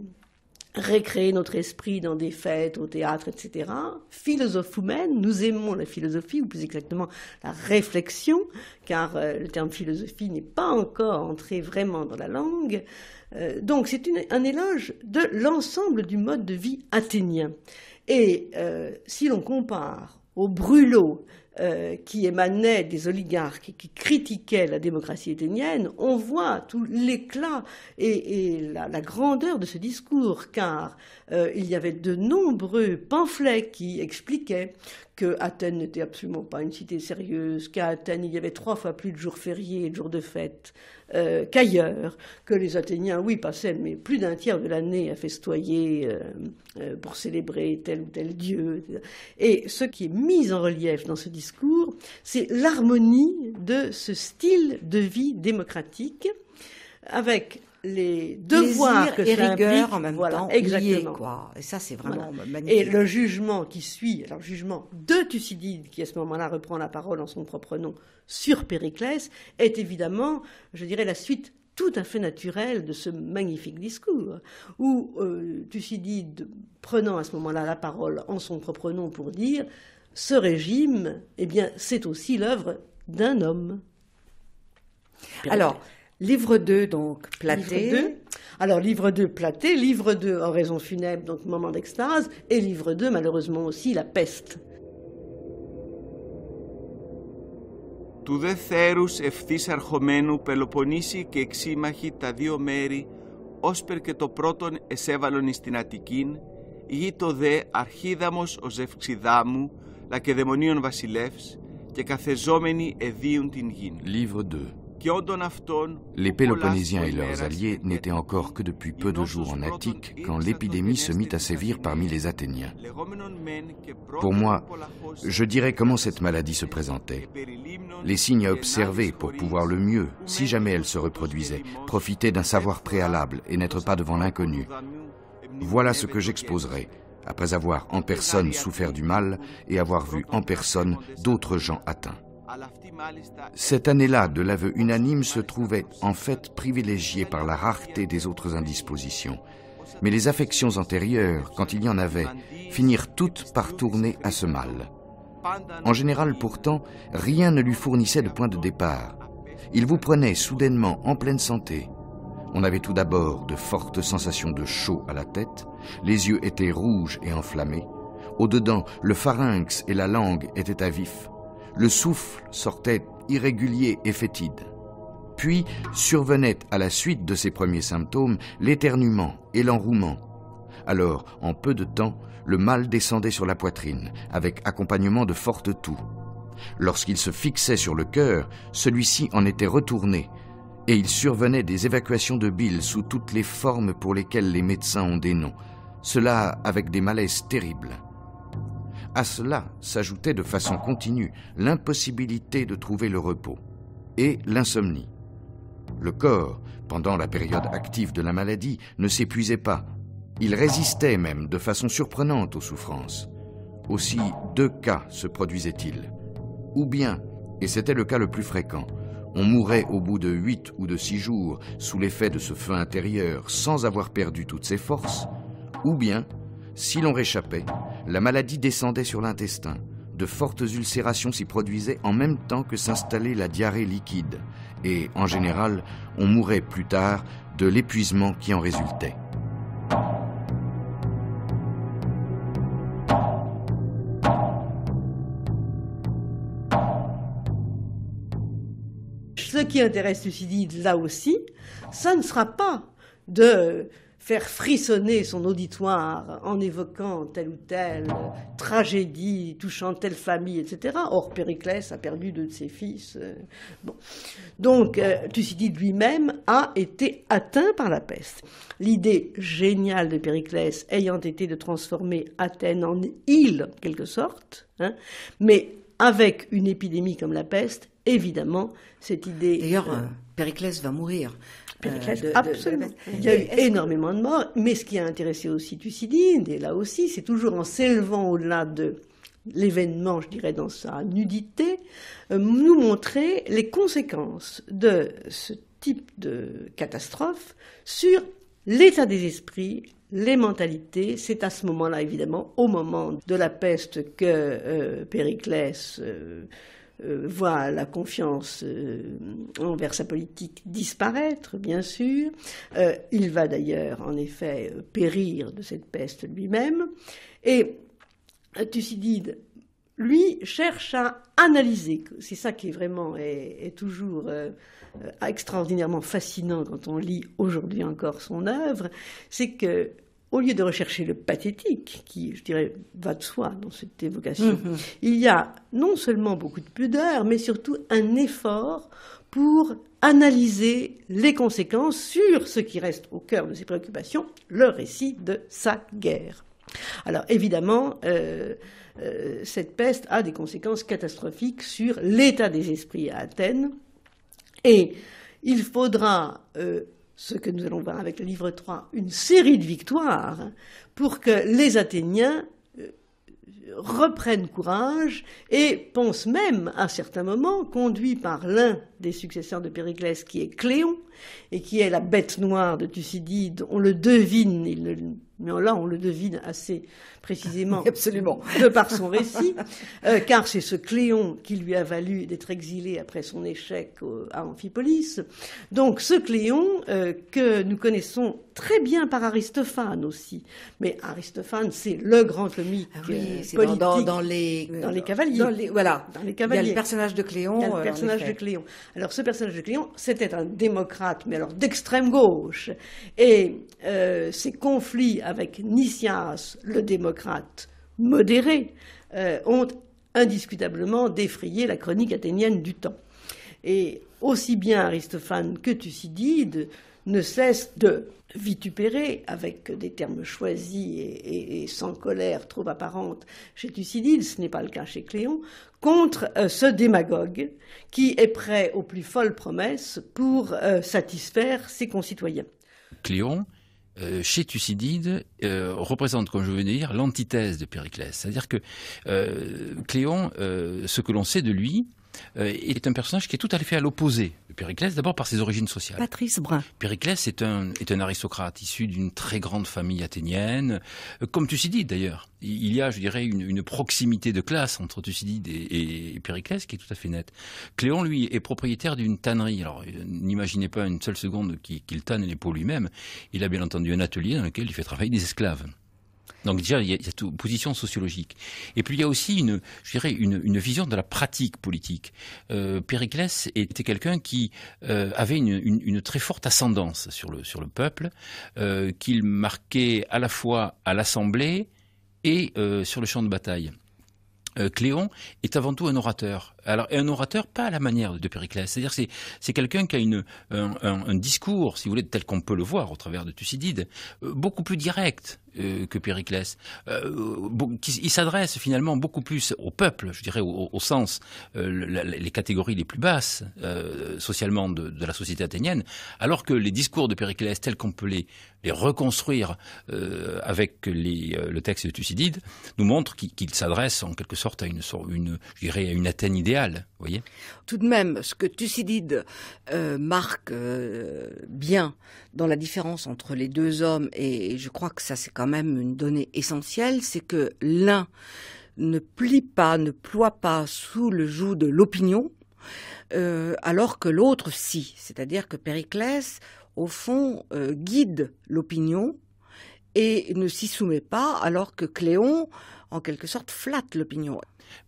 récréer notre esprit dans des fêtes, au théâtre, etc. Philosophe nous aimons la philosophie, ou plus exactement la réflexion, car euh, le terme philosophie n'est pas encore entré vraiment dans la langue. Euh, donc c'est un éloge de l'ensemble du mode de vie athénien. Et euh, si l'on compare au brûlot euh, qui émanaient des oligarques qui critiquaient la démocratie athénienne, on voit tout l'éclat et, la, grandeur de ce discours, car euh, il y avait de nombreux pamphlets qui expliquaient que Athènes n'était absolument pas une cité sérieuse, qu'à Athènes, il y avait trois fois plus de jours fériés et de jours de fête euh, qu'ailleurs, que les Athéniens, oui, passaient, mais plus d'un tiers de l'année à festoyer euh, euh, pour célébrer tel ou tel dieu. Et ce qui est mis en relief dans ce discours, c'est l'harmonie de ce style de vie démocratique avec les devoirs que et en même temps exactement et ça c'est vraiment et le jugement qui suit alors le jugement de Thucydide qui à ce moment-là reprend la parole en son propre nom sur Périclès est évidemment je dirais la suite tout à fait naturelle de ce magnifique discours, où euh, Thucydide, prenant à ce moment-là la parole en son propre nom pour dire ce régime, eh bien, c'est aussi l'œuvre d'un homme. Alors, Livre 2, donc, Platé. Livre 2. Alors, livre 2, Platé, livre 2, Oraison funèbre, donc Moment d'extase, et livre 2, malheureusement aussi, La peste. Του δε θέρους ευθύς αρχομένου Πελοποννήσι και εξήμαχοι τα δύο μέρη, όσπερ και το πρώτον εσέβαλον εις την Αττικήν, γη το δε αρχίδαμος ο Ζευξιδάμου, λακεδαιμονίων βασιλεύς, και καθεζόμενοι εδίουν την γην. Λίβο 2 Les Péloponnésiens et leurs alliés n'étaient encore que depuis peu de jours en Attique quand l'épidémie se mit à sévir parmi les Athéniens. Pour moi, je dirais comment cette maladie se présentait. Les signes à observer pour pouvoir le mieux, si jamais elle se reproduisait, profiter d'un savoir préalable et n'être pas devant l'inconnu. Voilà ce que j'exposerai après avoir en personne souffert du mal et avoir vu en personne d'autres gens atteints. Cette année-là de l'aveu unanime se trouvait en fait privilégiée par la rareté des autres indispositions. Mais les affections antérieures, quand il y en avait, finirent toutes par tourner à ce mal. En général pourtant, rien ne lui fournissait de point de départ. Il vous prenait soudainement en pleine santé. On avait tout d'abord de fortes sensations de chaud à la tête, les yeux étaient rouges et enflammés, au-dedans, le pharynx et la langue étaient à vif, le souffle sortait irrégulier et fétide. Puis survenait à la suite de ces premiers symptômes l'éternuement et l'enrouement. Alors, en peu de temps, le mal descendait sur la poitrine, avec accompagnement de fortes toux. Lorsqu'il se fixait sur le cœur, celui-ci en était retourné, et il survenait des évacuations de bile sous toutes les formes pour lesquelles les médecins ont des noms, cela avec des malaises terribles. À cela s'ajoutait de façon continue l'impossibilité de trouver le repos et l'insomnie. Le corps, pendant la période active de la maladie, ne s'épuisait pas. Il résistait même de façon surprenante aux souffrances. Aussi, deux cas se produisaient-ils. Ou bien, et c'était le cas le plus fréquent, on mourait au bout de huit ou de six jours sous l'effet de ce feu intérieur sans avoir perdu toutes ses forces, ou bien si l'on réchappait, la maladie descendait sur l'intestin. De fortes ulcérations s'y produisaient en même temps que s'installait la diarrhée liquide. Et, en général, on mourait plus tard de l'épuisement qui en résultait. Ce qui intéresse Lucidide là aussi, ça ne sera pas de faire frissonner son auditoire en évoquant telle ou telle tragédie touchant telle famille, etc. Or, Périclès a perdu deux de ses fils. Euh, Donc, euh, Thucydide lui-même a été atteint par la peste. L'idée géniale de Périclès ayant été de transformer Athènes en île, en quelque sorte, hein, mais avec une épidémie comme la peste, évidemment, cette idée. D'ailleurs, euh, Périclès va mourir Périclès, absolument. Il y a eu énormément de morts, mais ce qui a intéressé aussi Thucydide, et là aussi, c'est toujours en s'élevant au-delà de l'événement, je dirais, dans sa nudité, euh, nous montrer les conséquences de ce type de catastrophe sur l'état des esprits, les mentalités. C'est à ce moment-là, évidemment, au moment de la peste, que euh, Périclès euh, euh, voit la confiance euh, envers sa politique disparaître, bien sûr. Euh, il va d'ailleurs, en effet, périr de cette peste lui-même. Et Thucydide, lui, cherche à analyser. C'est ça qui est vraiment est toujours extraordinairement fascinant quand on lit aujourd'hui encore son œuvre, c'est que au lieu de rechercher le pathétique, qui, je dirais, va de soi dans cette évocation, mhm. il y a non seulement beaucoup de pudeur, mais surtout un effort pour analyser les conséquences sur ce qui reste au cœur de ses préoccupations, le récit de sa guerre. Alors évidemment, euh, euh, cette peste a des conséquences catastrophiques sur l'état des esprits à Athènes et il faudra euh, ce que nous allons voir avec le livre 3, une série de victoires pour que les Athéniens euh, reprennent courage et pensent même, à certains moments, conduits par l'un des successeurs de Périclès, qui est Cléon, et qui est la bête noire de Thucydide, on le devine, il mais là on le devine assez précisément Absolument. de par son récit, euh, car c'est ce Cléon qui lui a valu d'être exilé après son échec à Amphipolis. Donc ce Cléon euh, que nous connaissons très bien par Aristophane aussi, mais Aristophane c'est le grand comique ah euh, politique dans, les, dans les cavaliers. voilà, dans les cavaliers. Il y a le personnage de Cléon. Il y a le personnage de Cléon. Alors ce personnage de Cléon, c'était un démocrate, mais alors d'extrême gauche, et ses conflits avec Nicias, le démocrate modéré, euh, ont indiscutablement défrayé la chronique athénienne du temps. Et aussi bien Aristophane que Thucydide ne cessent de vitupérer, avec des termes choisis et, sans colère trop apparente chez Thucydide, ce n'est pas le cas chez Cléon, contre euh, ce démagogue qui est prêt aux plus folles promesses pour euh, satisfaire ses concitoyens. Cléon euh, chez Thucydide euh, représente, comme je veux dire, l'antithèse de Périclès. C'est-à-dire que euh, Cléon, ce que l'on sait de lui, euh, est un personnage qui est tout à fait à l'opposé de Périclès, d'abord par ses origines sociales. Patrice Brun. Périclès est un, aristocrate issu d'une très grande famille athénienne, euh, comme Thucydide d'ailleurs. Il y a, je dirais, une, proximité de classe entre Thucydide et, Périclès qui est tout à fait nette. Cléon, lui, est propriétaire d'une tannerie. Alors, euh, n'imaginez pas une seule seconde qu'il tanne les peaux lui-même. Il a bien entendu un atelier dans lequel il fait travailler des esclaves. Donc déjà, il y a, une position sociologique. Et puis il y a aussi une, je dirais, une, vision de la pratique politique. Euh, Périclès était quelqu'un qui euh, avait une, très forte ascendance sur le, peuple, euh, qu'il marquait à la fois à l'Assemblée et euh, sur le champ de bataille. Cléon est avant tout un orateur alors, un orateur pas à la manière de Périclès. C'est-à-dire, c'est, c'est quelqu'un qui a une, un, discours, si vous voulez, tel qu'on peut le voir au travers de Thucydide, euh, beaucoup plus direct euh, que Périclès. Euh, qui, il s'adresse finalement beaucoup plus au peuple, je dirais, au, sens, les catégories les plus basses socialement de, la société athénienne, alors que les discours de Périclès, tels qu'on peut les, les reconstruire avec les, le texte de Thucydide, nous montrent qu'il, s'adresse en quelque sorte à une, une, je dirais, à une idée, voyez. Tout de même, ce que Thucydide euh, marque euh, bien dans la différence entre les deux hommes, et, je crois que ça c'est quand même une donnée essentielle, c'est que l'un ne plie pas, ne ploie pas sous le joug de l'opinion, euh, alors que l'autre si. C'est-à-dire que Périclès, au fond, guide l'opinion et ne s'y soumet pas, alors que Cléon en quelque sorte, flatte l'opinion.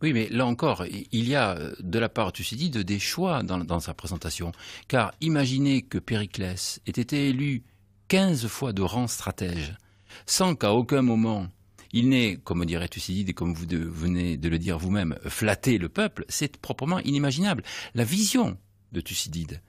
Oui, mais là encore, il y a euh, de la part de Thucydide des choix dans, sa présentation. Car imaginez que Périclès ait été élu 15 fois de rang stratège, sans qu'à aucun moment il n'ait, comme dirait Thucydide et comme vous venez de le dire vous-même, flatté le peuple, c'est proprement inimaginable. La vision de Thucydide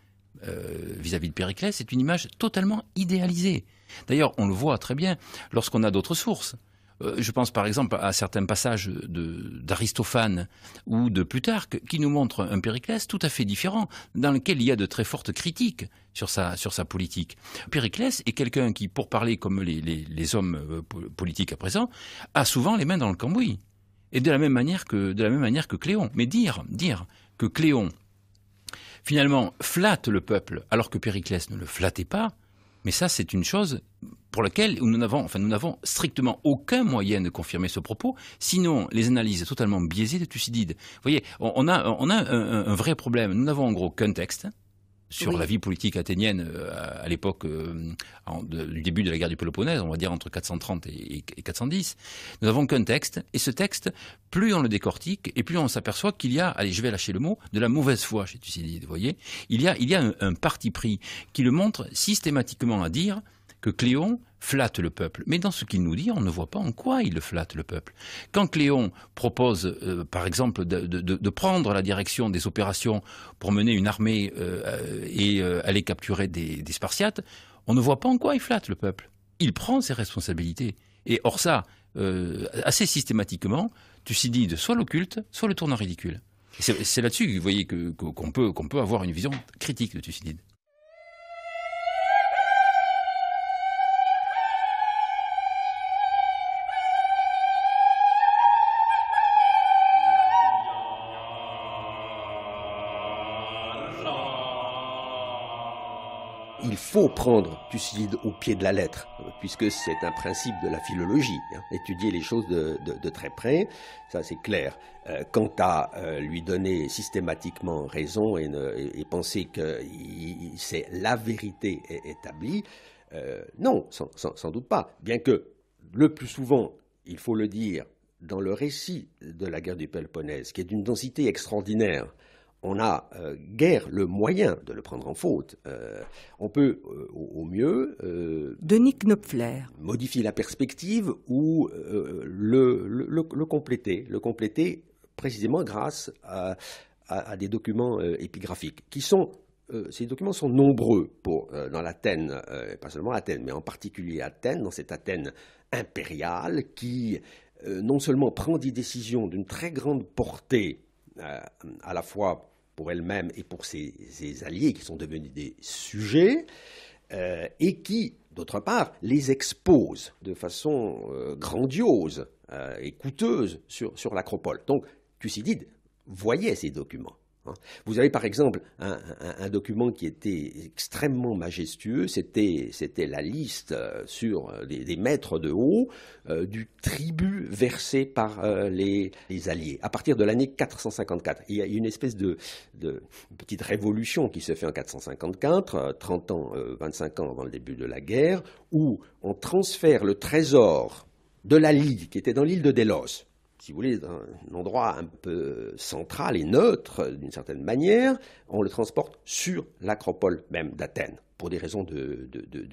vis à -vis de Périclès est une image totalement idéalisée. D'ailleurs, on le voit très bien lorsqu'on a d'autres sources. Euh, je pense par exemple à certains passages d'Aristophane ou de Plutarque qui nous montrent un Périclès tout à fait différent, dans lequel il y a de très fortes critiques sur sa, politique. Périclès est quelqu'un qui, pour parler comme les, hommes euh, politiques à présent, a souvent les mains dans le cambouis. Et de la même manière que, de la même manière que Cléon. Mais dire, dire que Cléon, finalement, flatte le peuple alors que Périclès ne le flattait pas, mais ça, c'est une chose pour laquelle nous n'avons, enfin, strictement aucun moyen de confirmer ce propos, sinon les analyses totalement biaisées de Thucydide. Vous voyez, on, a, un, vrai problème. Nous n'avons en gros qu'un texte, sur la vie politique athénienne euh, à l'époque euh, du début de la guerre du Péloponnèse, on va dire entre 430 et, 410, nous avons qu'un texte, et ce texte, plus on le décortique, et plus on s'aperçoit qu'il y a, allez, je vais lâcher le mot, de la mauvaise foi chez Thucydide, vous voyez, il y a, il y a un parti pris qui le montre systématiquement à dire que Cléon flatte le peuple. Mais dans ce qu'il nous dit, on ne voit pas en quoi il flatte le peuple. Quand Cléon propose, euh, par exemple, de, prendre la direction des opérations pour mener une armée euh, et euh, aller capturer des, Spartiates, on ne voit pas en quoi il flatte le peuple. Il prend ses responsabilités. Et hors ça, assez systématiquement, Thucydide soit l'occulte, soit le tournant ridicule. C'est là-dessus vous voyez qu'on peut, peut avoir une vision critique de Thucydide. il faut prendre Thucydide au pied de la lettre, puisque c'est un principe de la philologie, hein. étudier les choses de, très près, ça c'est clair. Euh, quant à euh, lui donner systématiquement raison et, penser que c'est la vérité établie, euh, non, sans, doute pas, bien que le plus souvent, il faut le dire, dans le récit de la guerre du Péloponnèse, qui est d'une densité extraordinaire, on n'a euh, guère le moyen de le prendre en faute. Euh, on peut, euh, au, mieux, Denis Knopfler. modifier la perspective ou le, compléter, le compléter précisément grâce à, des documents épigraphiques qui sont ces documents sont nombreux dans l'Athènes, pas seulement Athènes, mais en particulier Athènes, dans cette Athènes impériale qui non seulement prend des décisions d'une très grande portée euh, à la fois pour elle-même et pour ses, alliés qui sont devenus des sujets, euh, et qui, d'autre part, les expose de façon euh, grandiose et coûteuse sur, sur l'Acropole. Donc Thucydide voyait ces documents. Hein. Vous avez par exemple un, document qui était extrêmement majestueux, c'était la liste euh, sur des, euh, maîtres mètres de haut euh, du tribut versé par les, Alliés à partir de l'année 454. Il y a une espèce de, petite révolution qui se fait en 454, 30 ans, vingt 25 ans avant le début de la guerre, où on transfère le trésor de la Ligue qui était dans l'île de Delos si vous voulez, un, endroit un peu central et neutre, d'une certaine manière, on le transporte sur l'acropole même d'Athènes, pour des raisons de,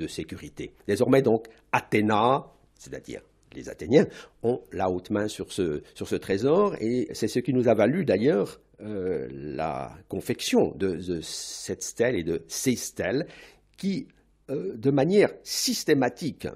sécurité. Désormais, donc, Athéna, c'est-à-dire les Athéniens, ont la haute main sur ce, trésor, et c'est ce qui nous a valu d'ailleurs euh, la confection de, cette stèle et de ces stèles qui, euh, de manière systématique,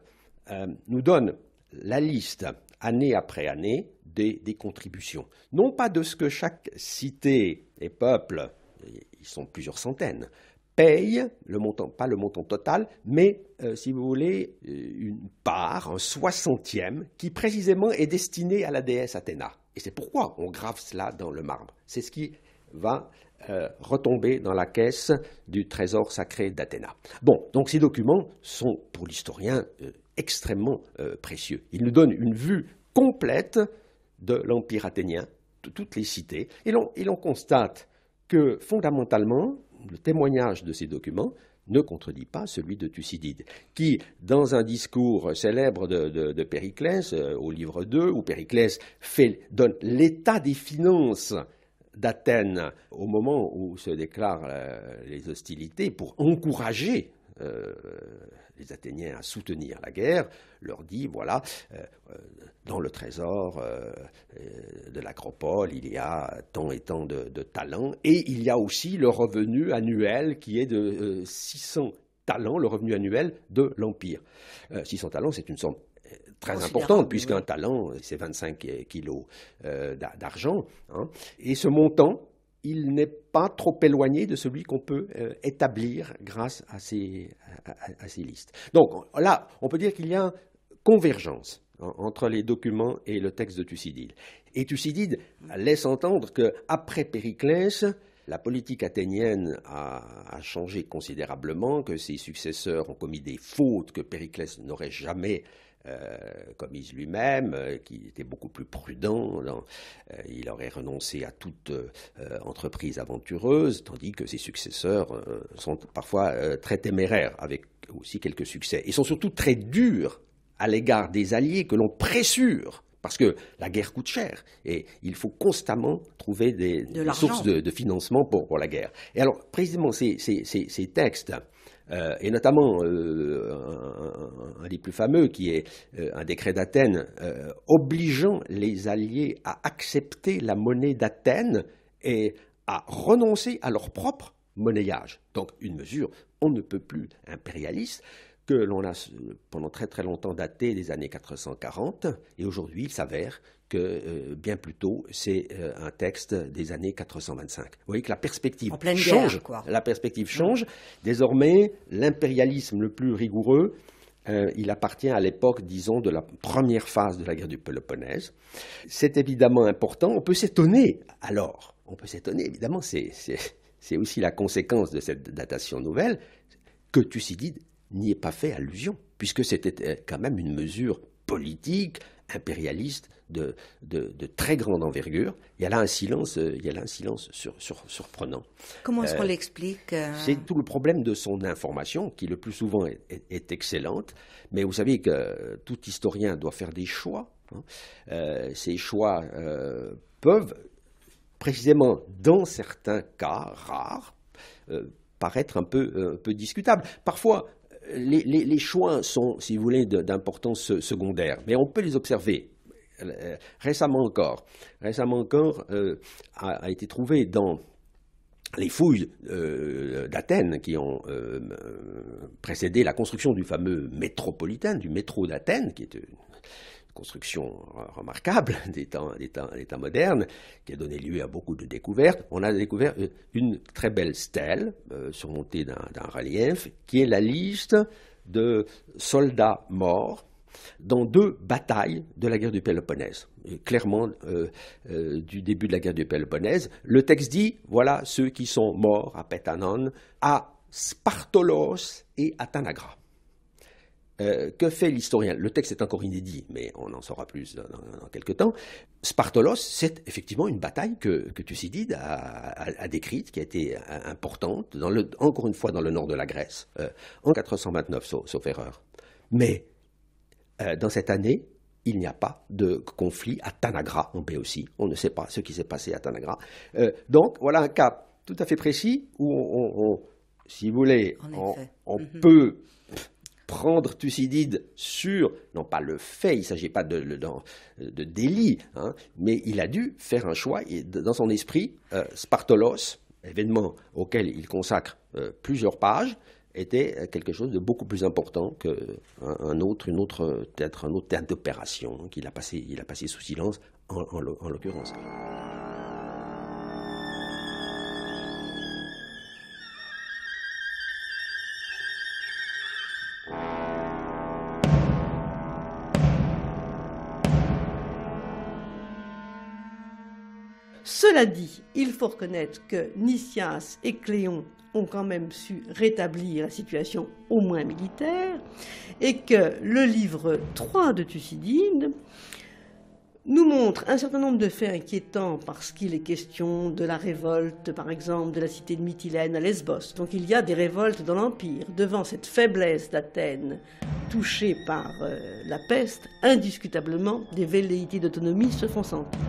euh, nous donnent la liste année après année des, contributions. Non pas de ce que chaque cité et peuple, ils sont plusieurs centaines, paye, le montant, pas le montant total, mais euh, si vous voulez, euh, une part, un soixantième, qui précisément est destiné à la déesse Athéna. Et c'est pourquoi on grave cela dans le marbre. C'est ce qui va euh, retomber dans la caisse du trésor sacré d'Athéna. Bon, donc ces documents sont pour l'historien extrêmement précieux. Ils nous donnent une vue complète de l'Empire athénien, de toutes les cités, et l'on constate que fondamentalement, le témoignage de ces documents ne contredit pas celui de Thucydide, qui, dans un discours célèbre de, Périclès, euh, au livre 2, où Périclès donne l'état des finances d'Athènes au moment où se déclarent euh, les hostilités pour encourager euh, les Athéniens à soutenir la guerre, leur dit, voilà, euh, euh, dans le trésor de l'Acropole, il y a tant et tant de, talents, et il y a aussi le revenu annuel qui est de 600 talents, le revenu annuel de l'Empire. 600 talents, c'est une somme très importante, puisqu'un talent, c'est 25 kilos d'argent. Hein. Et ce montant il n'est pas trop éloigné de celui qu'on peut euh, établir grâce à ces, listes. Donc là, on peut dire qu'il y a convergence entre les documents et le texte de Thucydide. Et Thucydide laisse entendre qu'après après Périclès, la politique athénienne a, a, changé considérablement, que ses successeurs ont commis des fautes que Périclès n'aurait jamais euh, comme Is lui-même, euh, qui était beaucoup plus prudent. Euh, il aurait renoncé à toute entreprise aventureuse, tandis que ses successeurs sont parfois très téméraires, avec aussi quelques succès. Ils sont surtout très durs à l'égard des alliés que l'on pressure parce que la guerre coûte cher et il faut constamment trouver des, sources de, financement pour, la guerre. Et alors, précisément, ces textes euh, et notamment euh, un, des plus fameux qui est euh, un décret d'Athènes obligeant les Alliés à accepter la monnaie d'Athènes et à renoncer à leur propre monnayage. Donc une mesure on ne peut plus impérialiste que l'on a pendant très très longtemps daté des années 440, et aujourd'hui il s'avère que euh, bien plus tôt c'est euh, un texte des années 425. Vous voyez que la perspective change. quoi. La perspective mm. change. Désormais, l'impérialisme le plus rigoureux, euh, il appartient à l'époque, disons, de la première phase de la guerre du Péloponnèse. C'est évidemment important. On peut s'étonner alors. On peut s'étonner, évidemment, c'est aussi la conséquence de cette datation nouvelle que tu Thucydide n'y est pas fait allusion, puisque c'était euh, quand même une mesure politique, impérialiste, de, très grande envergure. Il y a là un silence, euh, il y a un silence surprenant. Comment est-ce euh, qu'on l'explique C'est tout le problème de son information, qui le plus souvent est, excellente, mais vous savez que tout historien doit faire des choix. Hein. ces choix peuvent, précisément dans certains cas rares, paraître un peu, un peu Parfois, les, choix sont, si vous voulez, d'importance secondaire, mais on peut les observer. Euh, récemment encore, récemment encore, euh, a, été trouvé dans les fouilles euh, d'Athènes qui ont précédé la construction du fameux métropolitain, du métro d'Athènes, qui est construction remarquable des temps, qui a donné lieu à beaucoup de découvertes. On a découvert euh, une très belle stèle euh, surmontée d'un relief, qui est la liste de soldats morts dans deux batailles de la guerre du Péloponnèse, clairement euh, du début de la guerre du Péloponnèse. Le texte dit, voilà ceux qui sont morts à Pétanon, à Spartolos et à Tanagra. Euh, que fait l'historien Le texte est encore inédit, mais on en saura plus dans, quelques temps. Spartolos, c'est effectivement une bataille que, que Thucydide a, décrite, qui a été importante, encore une fois dans le nord de la Grèce, euh, en 429, sauf, erreur. Mais euh, dans cette année, il n'y a pas de conflit à Tanagra, en aussi. On ne sait pas ce qui s'est passé à Tanagra. donc voilà un cas tout à fait précis où, on, si vous voulez, on, mm-hmm. peut prendre Thucydide sur, non pas le fait, il ne s'agit pas de, de, délit, hein, mais il a dû faire un choix, et dans son esprit, euh, Spartolos, événement auquel il consacre euh, plusieurs pages, était euh, quelque chose de beaucoup plus important qu'un autre, une autre, être un autre théâtre d'opération qu'il a passé, il a passé sous silence en l'occurrence. Cela dit, il faut reconnaître que Nicias et Cléon ont quand même su rétablir la situation au moins militaire et que le livre 3 de Thucydide nous montre un certain nombre de faits inquiétants parce qu'il est question de la révolte, par exemple, de la cité de Mytilène à Lesbos. Donc il y a des révoltes dans l'Empire. Devant cette faiblesse d'Athènes, touchée par euh, la peste, indiscutablement, des velléités d'autonomie se font sentir.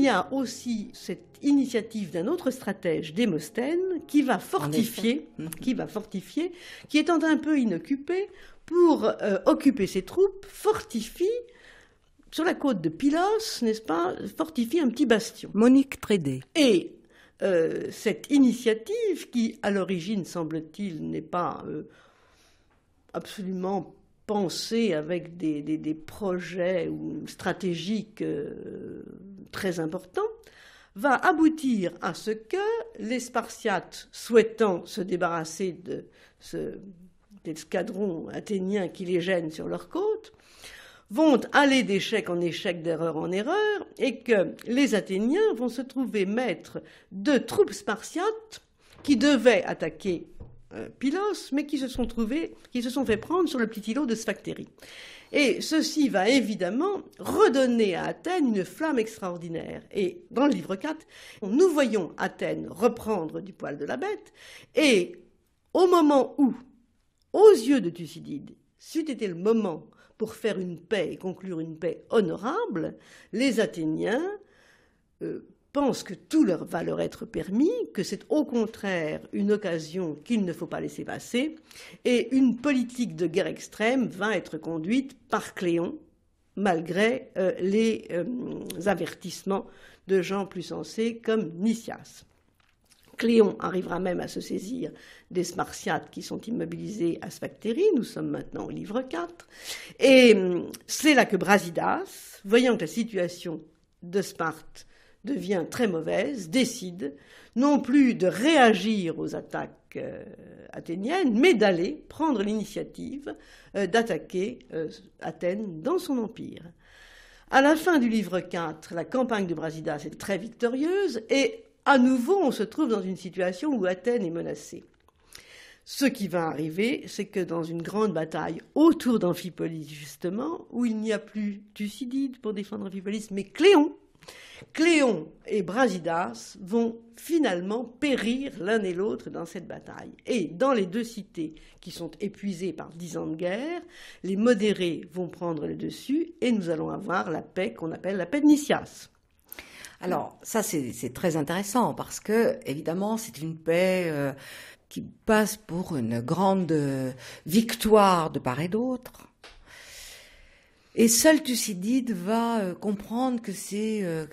il y a aussi cette initiative d'un autre stratège, Démosthène, qui va fortifier, qui va fortifier, qui étant un peu inoccupé, pour euh, occuper ses troupes, fortifie sur la côte de Pylos, n'est-ce pas, fortifie un petit bastion. Monique Trédé. Et euh, cette initiative, qui à l'origine, semble-t-il, n'est pas euh, absolument avec des, projets stratégiques euh, très importants, va aboutir à ce que les Spartiates, souhaitant se débarrasser de ce, escadron athénien qui les gêne sur leur côte, vont aller d'échec en échec, d'erreur en erreur, et que les Athéniens vont se trouver maîtres de troupes spartiates qui devaient attaquer euh, Pylos, mais qui se sont trouvés, qui se sont fait prendre sur le petit îlot de Sphactérie. Et ceci va évidemment redonner à Athènes une flamme extraordinaire. Et dans le livre 4, nous voyons Athènes reprendre du poil de la bête, et au moment où, aux yeux de Thucydide, c'eût été le moment pour faire une paix et conclure une paix honorable, les Athéniens euh, pensent que tout leur va leur être permis, que c'est au contraire une occasion qu'il ne faut pas laisser passer, et une politique de guerre extrême va être conduite par Cléon, malgré euh, les euh, avertissements de gens plus sensés comme Nicias. Cléon arrivera même à se saisir des Spartiates qui sont immobilisés à Sphactérie, nous sommes maintenant au livre 4, et euh, c'est là que Brasidas, voyant que la situation de Sparte devient très mauvaise, décide non plus de réagir aux attaques euh, athéniennes, mais d'aller prendre l'initiative euh, d'attaquer euh, Athènes dans son empire. À la fin du livre 4, la campagne de Brasidas est très victorieuse et à nouveau on se trouve dans une situation où Athènes est menacée. Ce qui va arriver, c'est que dans une grande bataille autour d'Amphipolis, justement, où il n'y a plus Thucydide pour défendre Amphipolis, mais Cléon Cléon et Brasidas vont finalement périr l'un et l'autre dans cette bataille. Et dans les deux cités qui sont épuisées par dix ans de guerre, les modérés vont prendre le dessus et nous allons avoir la paix qu'on appelle la paix de Nicias. Alors ça c'est très intéressant parce que évidemment c'est une paix euh, qui passe pour une grande euh, victoire de part et d'autre et seul Thucydide va euh, comprendre que c'est une euh,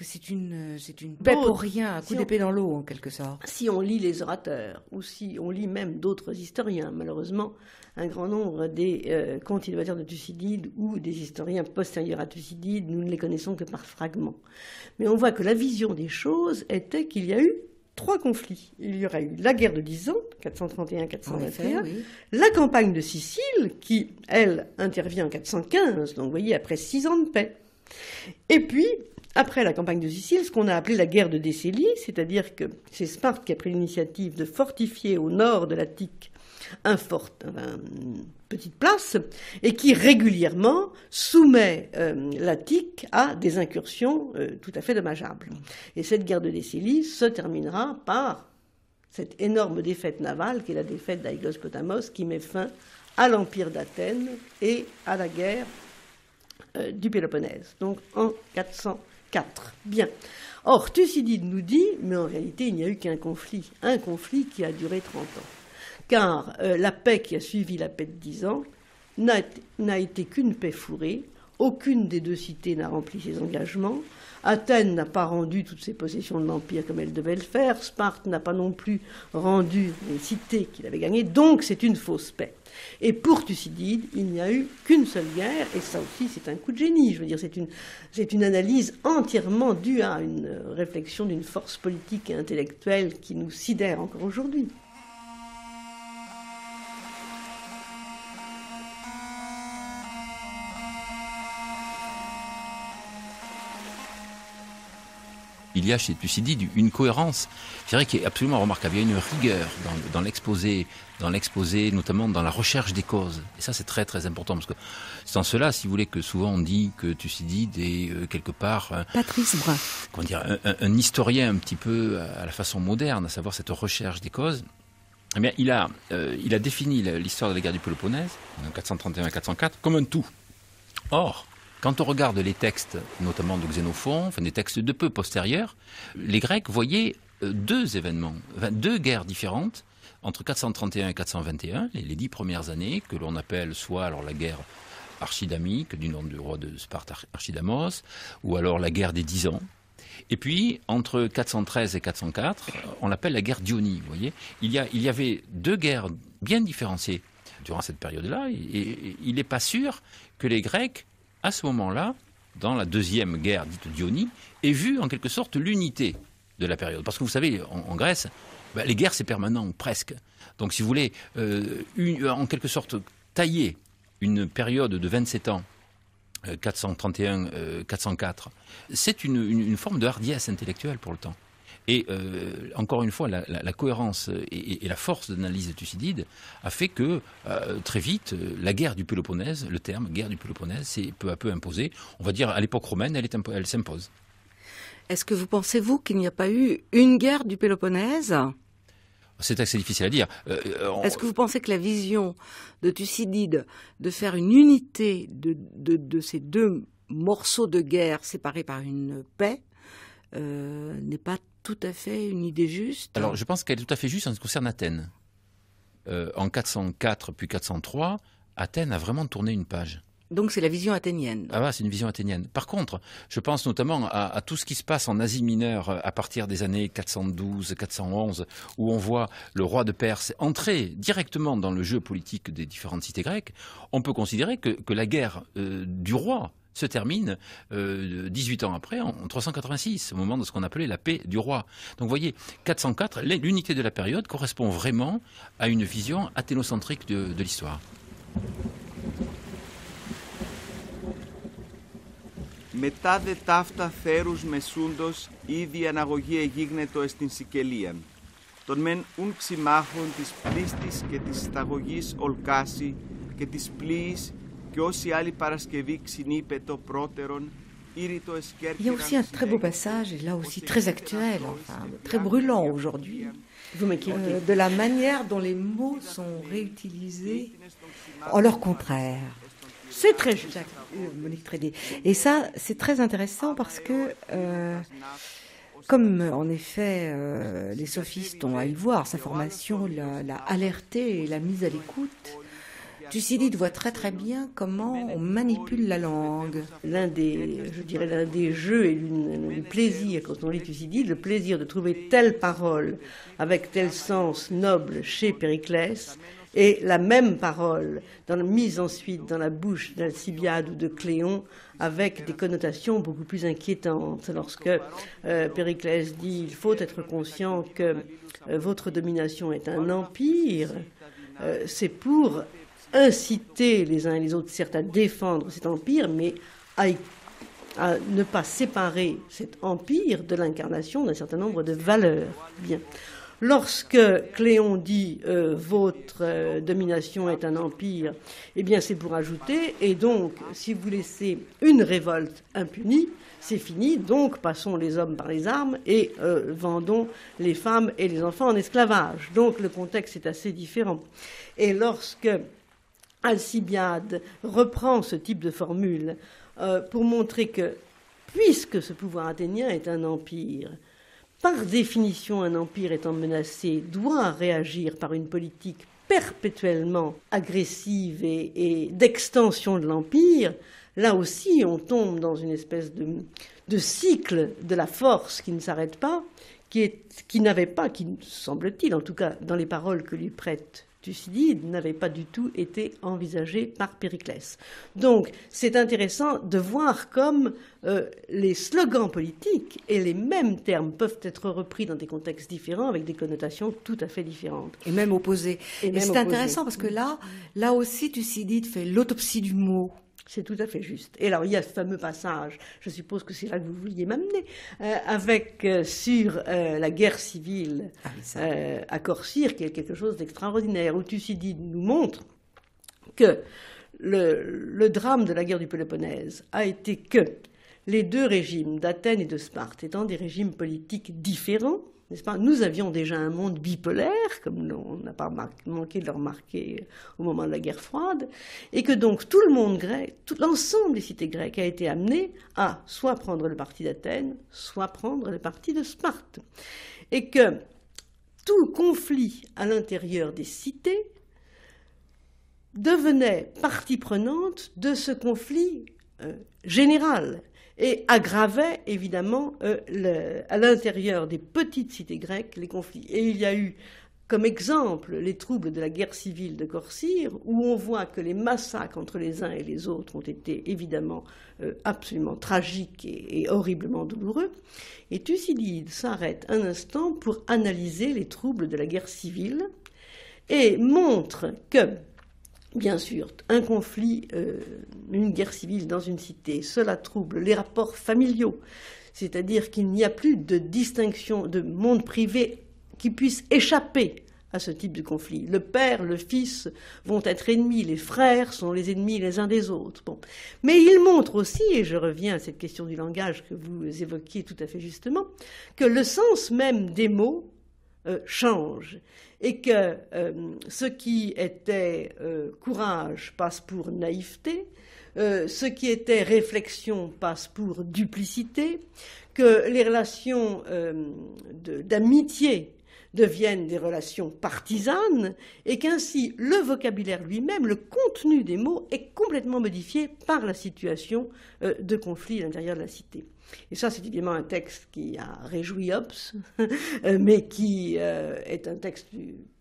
c'est une euh, ben, pour rien, un coup d'épée dans l'eau en quelque sorte. Si on lit les orateurs ou si on lit même d'autres historiens, malheureusement, un grand nombre des continuateurs de Thucydide ou des historiens postérieurs à Thucydide, nous ne les connaissons que par fragments. Mais on voit que la vision des choses était qu'il y a eu trois conflits. Il y aura eu la guerre de 10 ans, 431-421, la campagne de Sicile, qui, elle, intervient en 415, donc vous voyez, après six ans de paix. Et puis, après la campagne de Sicile, ce qu'on a appelé la guerre de Décélie, c'est-à-dire que c'est Sparte qui a pris l'initiative de fortifier au nord de l'Attique un fort, petite place et qui régulièrement soumet euh, l'Athique à des incursions euh, tout à fait dommageables. Et cette guerre de Décilie se terminera par cette énorme défaite navale qui est la défaite d'Aigos-Potamos qui met fin à l'Empire d'Athènes et à la guerre euh, du Péloponnèse, donc en 404. Bien. Or, Thucydide nous dit, mais en réalité, il n'y a eu qu'un conflit, un conflit qui a duré 30 ans car euh, la paix qui a suivi la paix de dix ans n'a été, qu'une paix fourrée. Aucune des deux cités n'a rempli ses engagements. Athènes n'a pas rendu toutes ses possessions de l'Empire comme elle devait le faire. Sparte n'a pas non plus rendu les cités qu'il avait gagnées. Donc c'est une fausse paix. Et pour Thucydide, il n'y a eu qu'une seule guerre, et ça aussi c'est un coup de génie. Je veux dire, c'est une, analyse entièrement due à une euh, réflexion d'une force politique et intellectuelle qui nous sidère encore aujourd'hui. il y a chez Thucydide une cohérence, qui est absolument remarquable. Il y a une rigueur dans, l'exposé, dans l'exposé, notamment dans la recherche des causes. Et ça, c'est très très important parce que c'est en cela, si vous voulez, que souvent on dit que Thucydide est euh, quelque part Patrice Brun, comment dire, un, historien un petit peu euh, à la façon moderne, à savoir cette recherche des causes. Eh bien, il a, euh, il a défini l'histoire de la guerre du Péloponnèse, 431-404, comme un tout. Or, quand on regarde les textes, notamment de Xénophon, enfin des textes de peu postérieurs, les Grecs voyaient euh, deux événements, deux guerres différentes entre 431 et 421, les, dix premières années que l'on appelle soit alors la guerre archidamique du nom du roi de Sparte Archidamos, ou alors la guerre des dix ans. Et puis, entre 413 et 404, euh, on l'appelle la guerre d'Ionie, vous voyez. Il y, il y avait deux guerres bien différenciées durant cette période-là, et il n'est pas sûr que les Grecs à ce moment-là, dans la deuxième guerre dite d'Ionie, est vue en quelque sorte l'unité de la période. Parce que vous savez, en, Grèce, bah, les guerres, c'est permanent, presque. Donc, si vous voulez, euh, euh, en quelque sorte, tailler une période de 27 ans 431-404, euh, c'est une, une, une, forme de hardiesse intellectuelle pour le temps. Et euh, encore une fois, la, cohérence euh, et, la force d'analyse de Thucydide a fait que euh, très vite, la guerre du Péloponnèse, le terme guerre du Péloponnèse, s'est peu à peu imposé. On va dire à l'époque romaine, elle, s'impose. Est-ce que vous pensez, vous, qu'il n'y a pas eu une guerre du Péloponnèse c'est assez difficile à dire. Est-ce que vous pensez que la vision de Thucydide de faire une unité de, ces deux morceaux de guerre séparés par une paix euh, n'est pas tout à fait une idée juste. Alors je pense qu'elle est tout à fait juste en ce qui concerne Athènes. Euh, en 404 puis 403, Athènes a vraiment tourné une page. Donc c'est la vision athénienne. Ah bah, c'est une vision athénienne. Par contre, je pense notamment à, tout ce qui se passe en Asie mineure euh, à partir des années 412, 411, où on voit le roi de Perse entrer directement dans le jeu politique des différentes cités grecques. On peut considérer que, la guerre du roi se termine euh, 18 ans après, en 386, au moment de ce qu'on appelait la paix du roi. Donc vous voyez, 404, l'unité de la période correspond vraiment à une vision athénocentrique de, de l'histoire. Μετά δε ταύτα θέρους μεσούντος, ήδη αναγωγή εγίγνετο στην Σικελίαν. Τον μεν ουν des της πλήστης και της σταγωγής ολκάση και της πλοίης il y a aussi un très beau passage, et là aussi très actuel, très brûlant aujourd'hui, euh, de la manière dont les mots sont réutilisés en leur contraire. C'est très juste, oh, Monique Trédé. Et ça, c'est très intéressant parce que, euh, comme en effet euh, les sophistes ont à y voir, sa formation l'a alerté et l'a mise à l'écoute, Thucydide voit très très bien comment on manipule la langue. L'un des, je dirais, l'un des jeux et le plaisir quand on lit Thucydide, le plaisir de trouver telle parole avec tel sens noble chez Périclès, et la même parole dans mise ensuite dans la bouche d'Alcibiade ou de Cléon avec des connotations beaucoup plus inquiétantes. Lorsque euh, Périclès dit il faut être conscient que euh, votre domination est un empire, euh, c'est pour inciter les uns et les autres, certes, à défendre cet empire, mais à, ne pas séparer cet empire de l'incarnation d'un certain nombre de valeurs. Lorsque Cléon dit euh, votre euh, domination est un empire, eh bien c'est pour ajouter, et donc si vous laissez une révolte impunie, c'est fini, donc passons les hommes par les armes et euh, vendons les femmes et les enfants en esclavage. Donc le contexte est assez différent. Et lorsque Alcibiade reprend ce type de formule euh, pour montrer que, puisque ce pouvoir athénien est un empire, par définition, un empire étant menacé doit réagir par une politique perpétuellement agressive et, d'extension de l'empire. Là aussi, on tombe dans une espèce de, cycle de la force qui ne s'arrête pas, qui, qui n'avait pas, qui semble-t-il, en tout cas dans les paroles que lui prête Thucydide n'avait pas du tout été envisagé par Périclès. Donc c'est intéressant de voir comme euh, les slogans politiques et les mêmes termes peuvent être repris dans des contextes différents avec des connotations tout à fait différentes. Et même opposées. Et, c'est intéressant parce que là, là aussi Thucydide fait l'autopsie du mot. C'est tout à fait juste. Et alors, il y a ce fameux passage, je suppose que c'est là que vous vouliez m'amener, euh, avec euh, sur euh, la guerre civile ah, à Corcyre, qui est quelque chose d'extraordinaire, où Thucydide nous montre que le, drame de la guerre du Péloponnèse a été que les deux régimes d'Athènes et de Sparte étant des régimes politiques différents, nous avions déjà un monde bipolaire, comme on n'a pas manqué de le remarquer au moment de la guerre froide, et que donc tout le monde grec, tout l'ensemble des cités grecques a été amené à soit prendre le parti d'Athènes, soit prendre le parti de Sparte. Et que tout conflit à l'intérieur des cités devenait partie prenante de ce conflit euh, général et aggravait évidemment euh, à l'intérieur des petites cités grecques les conflits. Et il y a eu comme exemple les troubles de la guerre civile de Corcyre, où on voit que les massacres entre les uns et les autres ont été évidemment euh, absolument tragiques et, horriblement douloureux. Et Thucydide s'arrête un instant pour analyser les troubles de la guerre civile et montre que bien sûr, un conflit, euh, une guerre civile dans une cité, cela trouble les rapports familiaux, c'est-à-dire qu'il n'y a plus de distinction de monde privé qui puisse échapper à ce type de conflit. Le père, le fils vont être ennemis, les frères sont les ennemis les uns des autres. Mais il montre aussi, et je reviens à cette question du langage que vous évoquiez tout à fait justement, que le sens même des mots euh, change et que euh, ce qui était euh, courage passe pour naïveté, euh, ce qui était réflexion passe pour duplicité, que les relations d'amitié deviennent des relations partisanes et qu'ainsi le vocabulaire lui-même, le contenu des mots est complètement modifié par la situation de conflit à l'intérieur de la cité. Et ça, c'est évidemment un texte qui a réjoui Hobbes, euh, mais qui euh, est un texte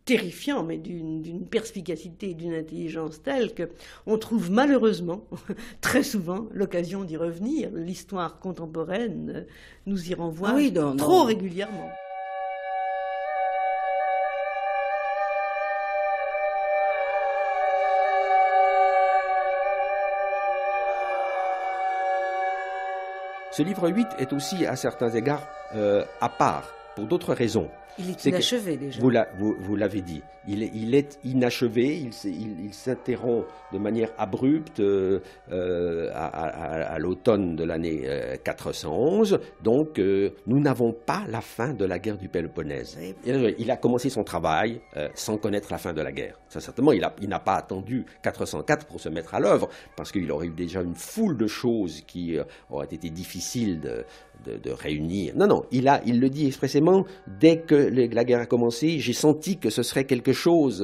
terrifiant, mais d'une perspicacité et d'une intelligence telle que on trouve malheureusement très souvent l'occasion d'y revenir. L'histoire contemporaine euh, nous y renvoie ah trop régulièrement. Ce livre 8 est aussi à certains égards euh, à part pour d'autres raisons. Il est, inachevé déjà. Vous, l'avez dit. Il, est inachevé, il, s'interrompt de manière abrupte euh, euh, à, l'automne de l'année 411. Euh, Donc, nous n'avons pas la fin de la guerre du Péloponnèse. Il a commencé son travail sans connaître la fin de la guerre. certainement, il n'a pas attendu 404 pour se mettre à l'œuvre, parce qu'il aurait eu déjà une foule de choses qui auraient été difficiles de, réunir. Non, non, il le dit expressément, dès que la guerre a commencé, j'ai senti que ce serait quelque chose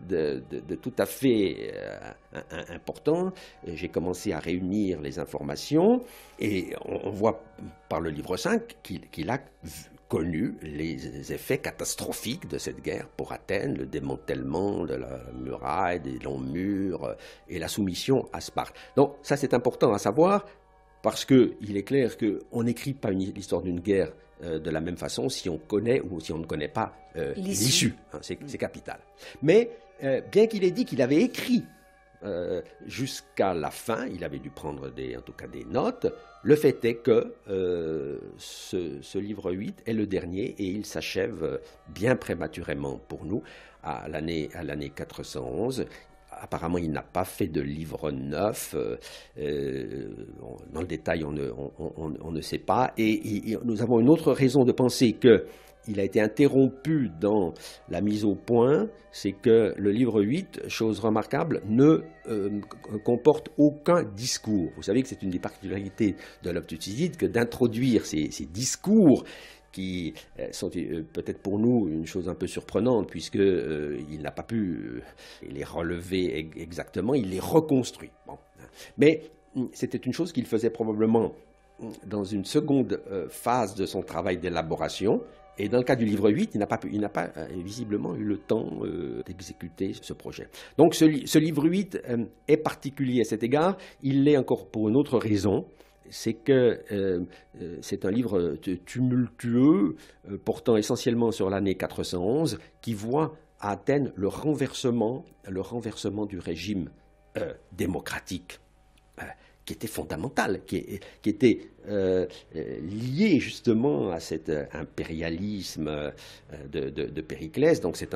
de, tout à fait euh, important. J'ai commencé à réunir les informations et on, voit par le livre 5 qu'il a connu les effets catastrophiques de cette guerre pour Athènes, le démantèlement de la muraille, des longs murs euh, et la soumission à Sparte. Donc ça c'est important à savoir parce qu'il est clair qu'on n'écrit pas l'histoire d'une guerre euh, de la même façon si on connaît ou si on ne connaît pas euh, l'issue. issues' hein, c'est capital. Mais euh, bien qu'il ait dit qu'il avait écrit jusqu'à la fin, il avait dû prendre en tout cas des notes. Le fait est que ce, ce, livre 8 est le dernier et il s'achève bien prématurément pour nous à l'année 411 apparemment, il n'a pas fait de livre neuf. Euh, euh, dans le détail, on ne, sait pas. Et, nous avons une autre raison de penser que il a été interrompu dans la mise au point, c'est que le livre 8, chose remarquable, ne euh, comporte aucun discours. Vous savez que c'est une des particularités de l'Optutiside que d'introduire ces discours qui euh, sont euh, peut-être pour nous une chose un peu surprenante, puisque euh, il n'a pas pu les relever exactement, il les reconstruit. Bon. Hein. Mais hum, c'était une chose qu'il faisait probablement hum, dans une seconde phase de son travail d'élaboration, et dans le cas du livre 8, il n'a pas, il n'a pas visiblement eu le temps d'exécuter ce projet. Donc ce, livre 8 est particulier à cet égard. Il l'est encore pour une autre raison c'est que euh, euh, c'est un livre euh, tumultueux, portant essentiellement sur l'année 411, qui voit à Athènes le renversement, le renversement du régime démocratique, qui était fondamental, qui, était lié justement à cet impérialisme de, Périclès. Donc c'est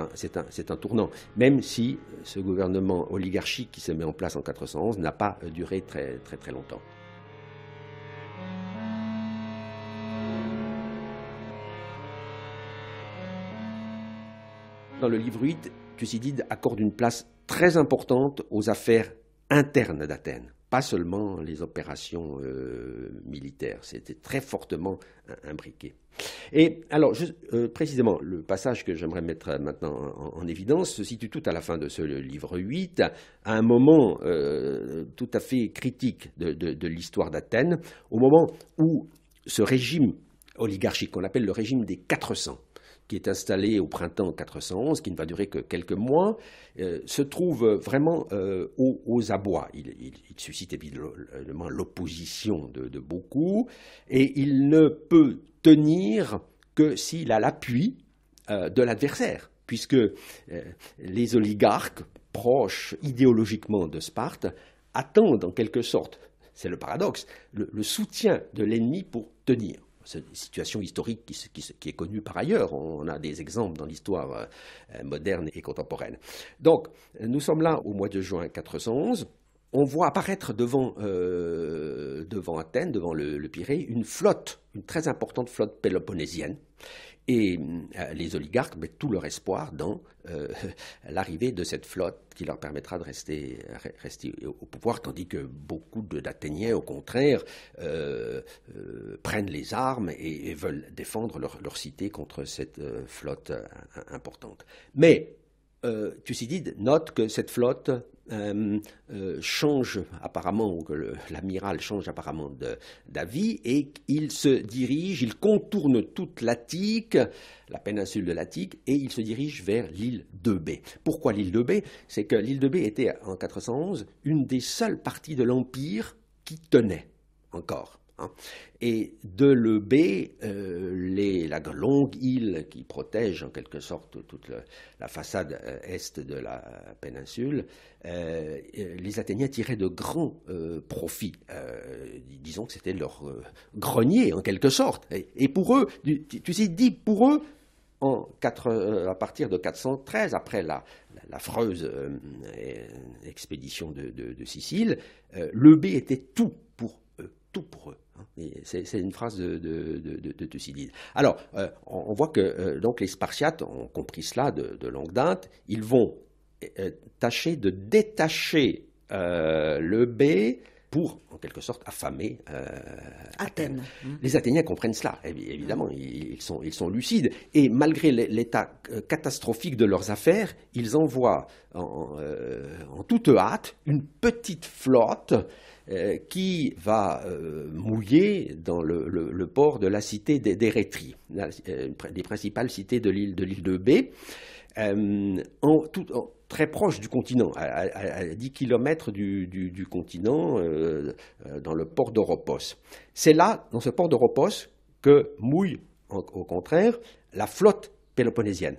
un, tournant, même si ce gouvernement oligarchique qui se met en place en 411 n'a pas duré très, très, très longtemps. Dans le livre 8, Thucydide accorde une place très importante aux affaires internes d'Athènes, pas seulement les opérations euh, militaires, c'était très fortement imbriqué. Et alors, euh, précisément, le passage que j'aimerais mettre euh, maintenant en, évidence se situe tout à la fin de ce livre 8, à un moment tout à fait critique de, de l'histoire d'Athènes, au moment où ce régime oligarchique qu'on appelle le régime des 400, qui est installé au printemps 411, qui ne va durer que quelques mois, euh, se trouve vraiment euh, aux, abois. Il, suscite évidemment l'opposition de, beaucoup, et il ne peut tenir que s'il a l'appui euh, de l'adversaire, puisque les oligarques proches idéologiquement de Sparte attendent en quelque sorte, c'est le paradoxe, le soutien de l'ennemi pour tenir. C'est une situation historique qui, est connue par ailleurs. On a des exemples dans l'histoire euh, moderne et contemporaine. Donc, nous sommes là au mois de juin 411 on voit apparaître devant, euh, devant Athènes, devant le, le, une flotte, une très importante flotte péloponnésienne, et euh, les oligarques mettent tout leur espoir dans euh, l'arrivée de cette flotte qui leur permettra de rester, rester au pouvoir, tandis que beaucoup d'Athéniens, au contraire, euh, prennent les armes et, veulent défendre leur, leur, cité contre cette flotte importante. Mais Thucydide note que cette flotte euh, euh, change apparemment, ou que l'amiral change apparemment d'avis, et il se dirige, il contourne toute l'Attique, la péninsule de l'Attique, et il se dirige vers l'île de Bé. Pourquoi l'île de Bé C'est que l'île de Bé était, en 411, une des seules parties de l'Empire qui tenait encore. Hein. Et de Lebé, euh, la longue île qui protège en quelque sorte toute la façade euh, est de la péninsule, euh, les Athéniens tiraient de grands profits. disons que c'était leur grenier en quelque sorte. Et, pour eux, tu, sais, dit pour eux, à partir de 413, après la, l'affreuse expédition de, Sicile, Lebé était tout pour eux, tout pour eux. Hein, c'est une phrase de, Thucydide. Alors, euh, on, voit que euh, donc les Spartiates ont compris cela de, longue date. Ils vont euh, tâcher de détacher le B pour, en quelque sorte, affamer Athènes. Hein. Les Athéniens comprennent cela, évidemment, ils, sont, lucides. Et malgré l'état catastrophique de leurs affaires, ils envoient en toute hâte une petite flotte euh, qui va euh, mouiller dans le, port de la cité d'Érétrie, euh, des principales cités de l'île de, l'île de B, très proche du continent, à, 10 km du, continent, dans le port d'Oropos. C'est là, dans ce port d'Oropos, que mouille, au contraire, la flotte péloponnésienne.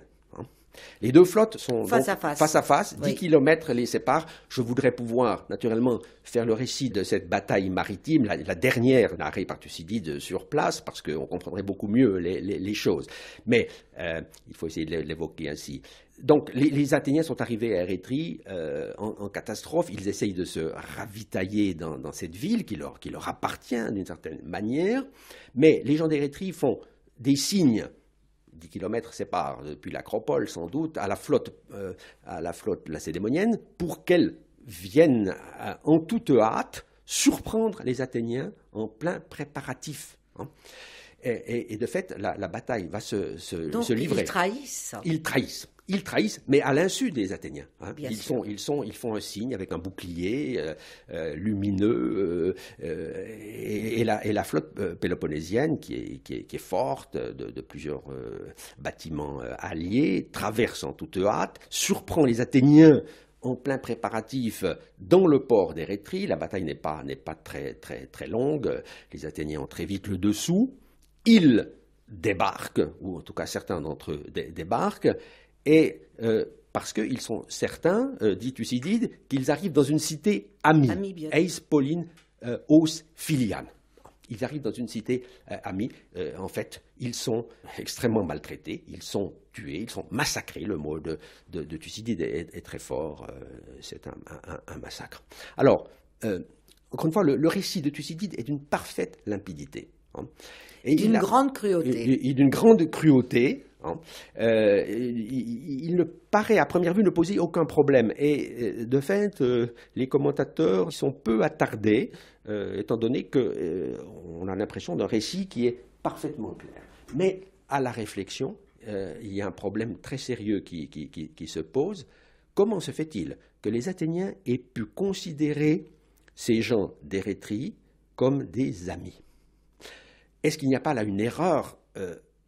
Les deux flottes sont face, à, face. 10 kilomètres les séparent. Je voudrais pouvoir, naturellement, faire le récit de cette bataille maritime, la, dernière narrée par Thucydide sur place, parce qu'on comprendrait beaucoup mieux les, choses. Mais euh, il faut essayer de l'évoquer ainsi. Donc, les, Athéniens sont arrivés à Érythrée euh, en, catastrophe. Ils essayent de se ravitailler dans, cette ville qui leur, qui leur appartient d'une certaine manière. Mais les gens d'Érythrée font des signes 10 km séparent depuis l'acropole sans doute à la flotte, euh, à la flotte lacédémonienne pour qu'elle vienne euh, en toute hâte surprendre les Athéniens en plein préparatif. Hein. Et, de fait, la, bataille va se, livrer. Ils trahissent ils trahissent, mais à l'insu des Athéniens. Hein. Ils, sont, ils, font un signe avec un bouclier euh, euh, lumineux, euh, et, la, flotte péloponnésienne, qui est, forte, de, plusieurs bâtiments alliés, traverse en toute hâte, surprend les Athéniens en plein préparatif dans le port d'Érétrie. La bataille n'est pas, pas très, très, très longue, les Athéniens ont très vite le dessous. Ils débarquent, ou en tout cas certains d'entre eux débarquent, et euh, parce qu'ils sont certains, euh, dit Thucydide, qu'ils arrivent dans une cité amie, amie Eis, Pauline euh, Ils arrivent dans une cité amie. en fait, ils sont extrêmement maltraités, ils sont tués, ils sont massacrés. Le mot de, Thucydide est, très fort. c'est un, massacre. Alors, encore une fois, le, récit de Thucydide est d'une parfaite limpidité. Hein. Et d'une grande cruauté. et d'une grande cruauté, Hein. Euh, il, ne paraît à première vue ne poser aucun problème. Et euh, de fait, euh, les commentateurs sont peu attardés, étant donné qu'on a l'impression d'un récit qui est parfaitement clair. Mais à la réflexion, il y a un problème très sérieux qui, qui se pose. Comment se fait-il que les Athéniens aient pu considérer ces gens d'Érétrie comme des amis Est-ce qu'il n'y a pas là une erreur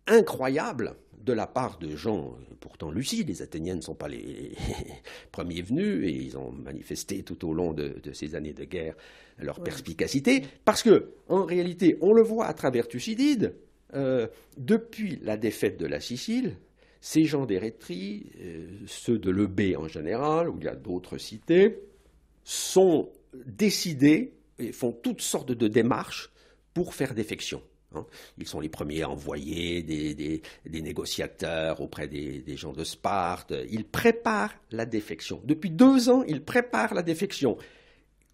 incroyable de la part de gens euh, pourtant lucides, les Athéniens ne sont pas les premiers venus, et ils ont manifesté tout au long de, ces années de guerre leur perspicacité, parce que, en réalité, on le voit à travers Thucydide, euh, depuis la défaite de la Sicile, ces gens des euh, ceux de Lebé en général, où il y a d'autres cités, sont décidés et font toutes sortes de démarches pour faire défection. Hein. Ils sont les premiers à envoyer des, négociateurs auprès des, gens de Sparte. Ils préparent la défection. Depuis deux ans, ils préparent la défection.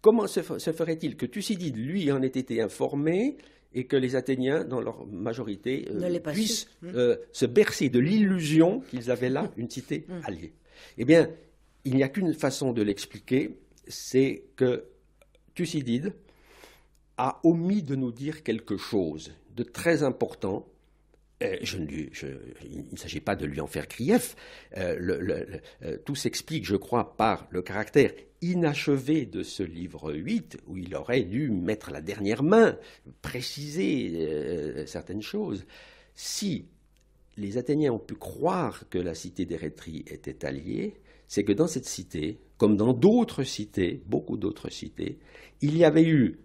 Comment se, ferait-il que Thucydide, lui, en ait été informé et que les Athéniens, dans leur majorité, euh, puissent hmm. euh, se bercer de l'illusion qu'ils avaient là une cité hmm. Hmm. alliée Eh bien, il n'y a qu'une façon de l'expliquer, c'est que Thucydide a omis de nous dire quelque chose très important. Euh, je ne il ne s'agit pas de lui en faire grief. Euh, euh, tout s'explique, je crois, par le caractère inachevé de ce livre 8, où il aurait dû mettre la dernière main, préciser certaines choses. Si les Athéniens ont pu croire que la cité d'Érétrie était alliée, c'est que dans cette cité, comme dans d'autres cités, beaucoup d'autres cités, il y avait eu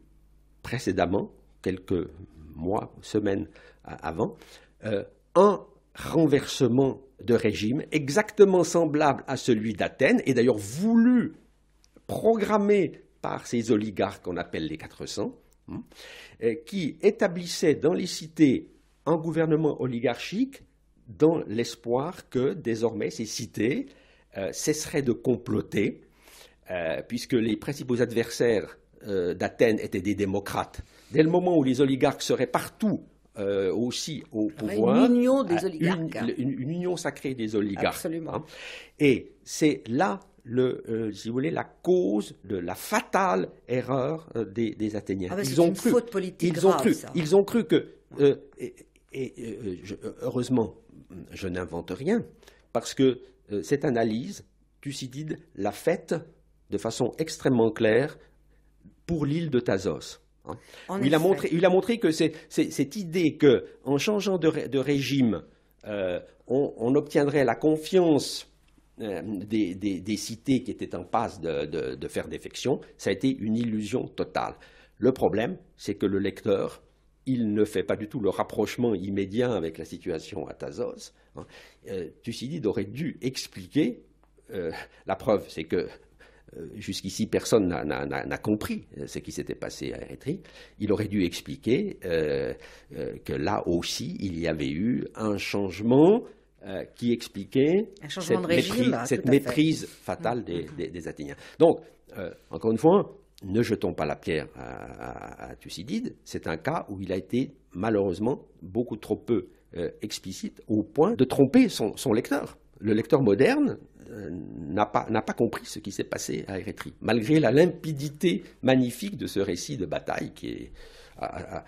précédemment, quelques mois ou semaines avant, euh, un renversement de régime exactement semblable à celui d'Athènes, et d'ailleurs voulu, programmé par ces oligarques qu'on appelle les 400, hein, euh, qui établissaient dans les cités un gouvernement oligarchique dans l'espoir que désormais ces cités euh, cesseraient de comploter, puisque les principaux adversaires d'Athènes étaient des démocrates Dès le moment où les oligarques seraient partout euh, aussi au ah pouvoir. Une union des ah, oligarques. Une, union sacrée des oligarques. Absolument. Hein. Et c'est là, euh, si vous voulez, la cause de la fatale erreur euh, des, Athéniens. Ah ils ont cru, faute ils Ils ont cru que, et, heureusement, je n'invente rien, parce que cette analyse, Thucydide l'a faite de façon extrêmement claire pour l'île de Thasos. Hein. Il, a montré, que cette idée qu'en changeant de, régime, euh, on, obtiendrait la confiance euh, des, cités qui étaient en passe de, faire défection, ça a été une illusion totale. Le problème, c'est que le lecteur, il ne fait pas du tout le rapprochement immédiat avec la situation à Tazos. Hein. Euh, Thucydide aurait dû expliquer, la preuve c'est que euh, jusqu'ici personne n'a compris euh, ce qui s'était passé à Érythrée. il aurait dû expliquer euh, que là aussi, il y avait eu un changement qui expliquait cette, maîtrise, fatale mm. des, Athéniens. Donc, encore une fois, ne jetons pas la pierre à, Thucydide, c'est un cas où il a été malheureusement beaucoup trop peu explicite au point de tromper son lecteur le lecteur moderne euh, n'a pas, compris ce qui s'est passé à Érétrie, malgré la limpidité magnifique de ce récit de bataille qui est, à,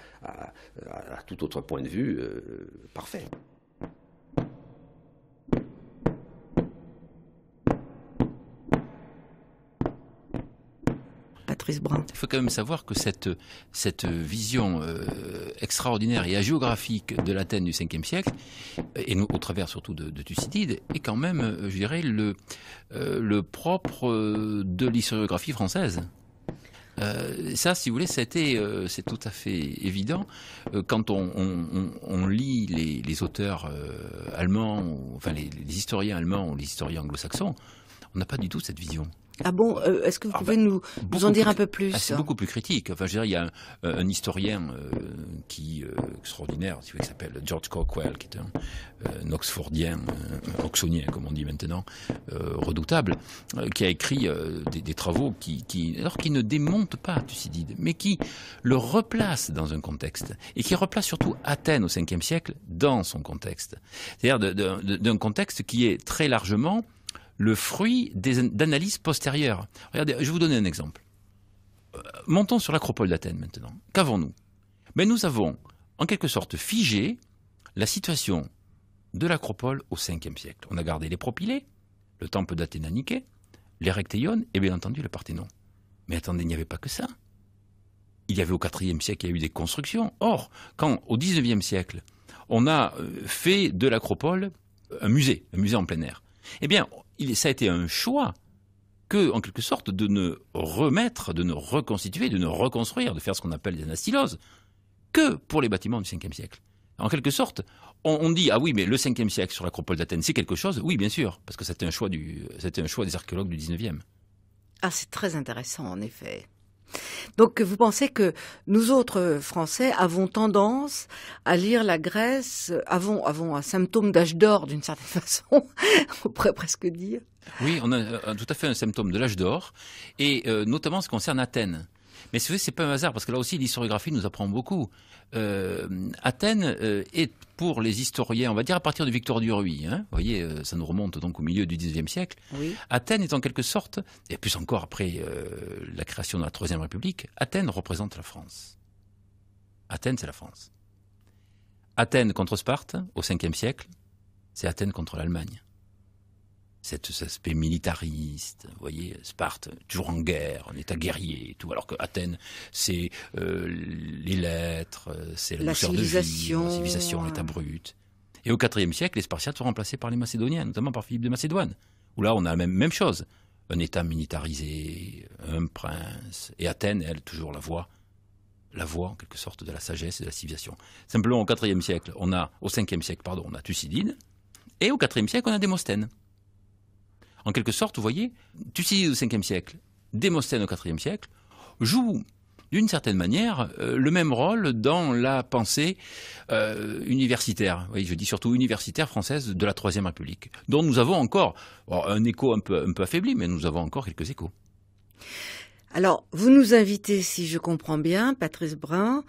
tout autre point de vue, euh, parfait. Il faut quand même savoir que cette, cette vision euh, extraordinaire et géographique de l'Athènes du 5e siècle, et au travers surtout de, Thucydide, est quand même, euh, je dirais, le, euh, le propre de l'historiographie française. ça, si vous voulez, c'était, c'est tout à fait évident quand on, lit les, auteurs allemands, enfin les, historiens allemands ou les historiens anglo-saxons, on n'a pas du tout cette vision. Ah bon euh, Est-ce que vous ah, pouvez ben, nous, en dire un peu plus ah, C'est beaucoup plus critique. Enfin, je il y a euh, un, historien euh, qui euh, extraordinaire, qui s'appelle George Cockwell, qui est un, euh, Oxfordien, oxonien comme on dit maintenant, redoutable, qui a écrit des, des, travaux qui, qui, alors qui ne démontent pas Thucydide, mais qui le replace dans un contexte et qui replace surtout Athènes au 5 siècle dans son contexte, c'est-à-dire d'un contexte qui est très largement le fruit d'analyses postérieures. Regardez, je vais vous donner un exemple. Euh, montons sur l'acropole d'Athènes maintenant. Qu'avons-nous Mais ben, nous avons, en quelque sorte, figé la situation de l'acropole au 5 siècle. On a gardé les propylées, le temple d'Athéna Niké, rectéones et bien entendu le Parthénon. Mais attendez, il n'y avait pas que ça. Il y avait au IVe siècle, il y a eu des constructions. Or, quand au XIXe siècle, on a euh, fait de l'acropole un musée, un musée en plein air, eh bien, ça a été un choix que, en quelque sorte, de ne remettre, de ne reconstituer, de ne reconstruire, de faire ce qu'on appelle des anastyloses, que pour les bâtiments du 5e siècle. En quelque sorte, on, dit, ah oui, mais le 5e siècle sur l'acropole d'Athènes, c'est quelque chose Oui, bien sûr, parce que c'était un, choix c'était un choix des archéologues du 19e. Ah, c'est très intéressant, en effet. Donc vous pensez que nous autres euh, Français avons tendance à lire la Grèce, euh, avons, avons un symptôme d'âge d'or d'une certaine façon, on pourrait presque dire. Oui, on a euh, tout à fait un symptôme de l'âge d'or, et notamment ce qui concerne Athènes. Mais ce n'est pas un hasard, parce que là aussi, l'historiographie nous apprend beaucoup. Euh, Athènes euh, est pour les historiens, on va dire à partir de Victor Duruy, hein, voyez, euh, ça nous remonte donc au milieu du XIXe siècle, oui. Athènes est en quelque sorte, et plus encore après la création de la Troisième République, Athènes représente la France. Athènes, c'est la France. Athènes contre Sparte, au Ve siècle, c'est Athènes contre l'Allemagne cet, aspect militariste, vous voyez, Sparte, toujours en guerre, en état guerrier tout, alors que Athènes, c'est euh, les lettres, euh, c'est la, la civilisation, de vie, la civilisation, l'état brut. Et au IVe siècle, les Spartiates sont remplacés par les Macédoniens, notamment par Philippe de Macédoine, où là, on a la même, même chose, un état militarisé, un prince, et Athènes, elle, toujours la voix la voie, en quelque sorte, de la sagesse et de la civilisation. Simplement, au IVe siècle, on a, au siècle, pardon, on a Thucydide, et au IVe siècle, on a Démosthène. En quelque sorte, vous voyez, Thucydide au 5e siècle, Démosthène au 4e siècle, jouent d'une certaine manière euh, le même rôle dans la pensée euh, universitaire, je dis surtout universitaire française de la Troisième République, dont nous avons encore un écho un peu, un peu affaibli, mais nous avons encore quelques échos. Alors, vous nous invitez, si je comprends bien, Patrice Brun,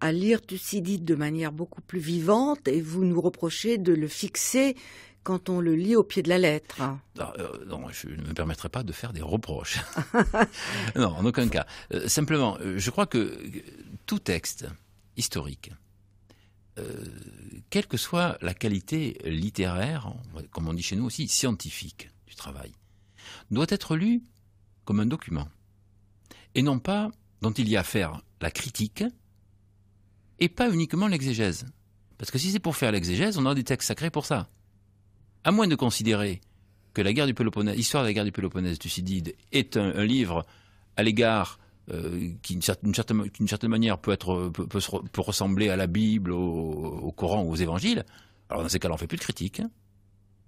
à lire Thucydide de manière beaucoup plus vivante et vous nous reprochez de le fixer quand on le lit au pied de la lettre. Ah, euh, non, je ne me permettrai pas de faire des reproches. non, en aucun cas. Euh, simplement, euh, je crois que tout texte historique, quelle que soit la qualité littéraire, comme on dit chez nous aussi, scientifique du travail, doit être lu comme un document, et non pas dont il y a à faire la critique, et pas uniquement l'exégèse. Parce que si c'est pour faire l'exégèse, on a des textes sacrés pour ça à moins de considérer que la guerre du Péloponnèse, l'histoire de la guerre du Péloponnèse Thucydide est un, livre à l'égard euh, qui, d'une certaine, manière, peut, ressembler à la Bible, au, Coran ou aux évangiles, alors dans ces cas-là, on fait plus de critique,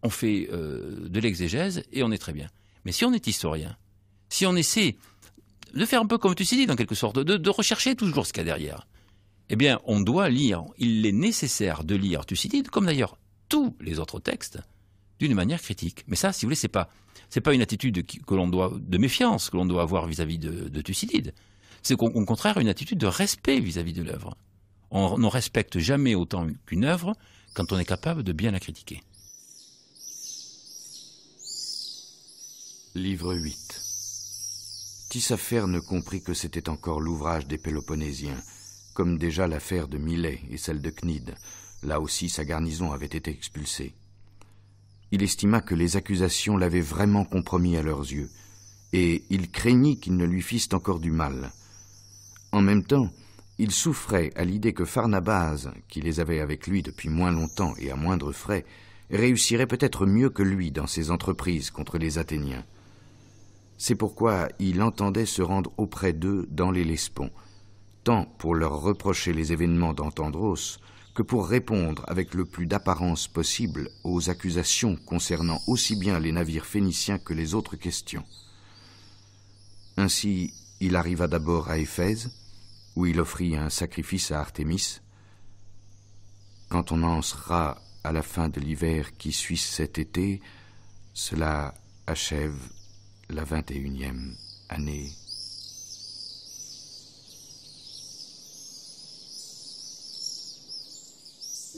on fait euh, de l'exégèse et on est très bien. Mais si on est historien, si on essaie de faire un peu comme Thucydide, en quelque sorte, de, de rechercher toujours ce qu'il y a derrière, eh bien, on doit lire, il est nécessaire de lire Thucydide, comme d'ailleurs tous les autres textes, d'une manière critique. Mais ça, si vous voulez, c'est pas c'est pas une attitude que l'on doit de méfiance que l'on doit avoir vis-à-vis de, Thucydide. C'est au, contraire une attitude de respect vis-à-vis de l'œuvre. On ne respecte jamais autant qu'une œuvre quand on est capable de bien la critiquer. Livre 8 Tissafer ne comprit que c'était encore l'ouvrage des Péloponnésiens, comme déjà l'affaire de Milet et celle de Cnide. Là aussi, sa garnison avait été expulsée il estima que les accusations l'avaient vraiment compromis à leurs yeux, et il craignit qu'ils ne lui fissent encore du mal. En même temps, il souffrait à l'idée que Pharnabaz, qui les avait avec lui depuis moins longtemps et à moindre frais, réussirait peut-être mieux que lui dans ses entreprises contre les Athéniens. C'est pourquoi il entendait se rendre auprès d'eux dans les Lespons, tant pour leur reprocher les événements d'Antandros que pour répondre avec le plus d'apparence possible aux accusations concernant aussi bien les navires phéniciens que les autres questions. Ainsi, il arriva d'abord à Éphèse, où il offrit un sacrifice à Artémis. Quand on en sera à la fin de l'hiver qui suit cet été, cela achève la vingt et unième année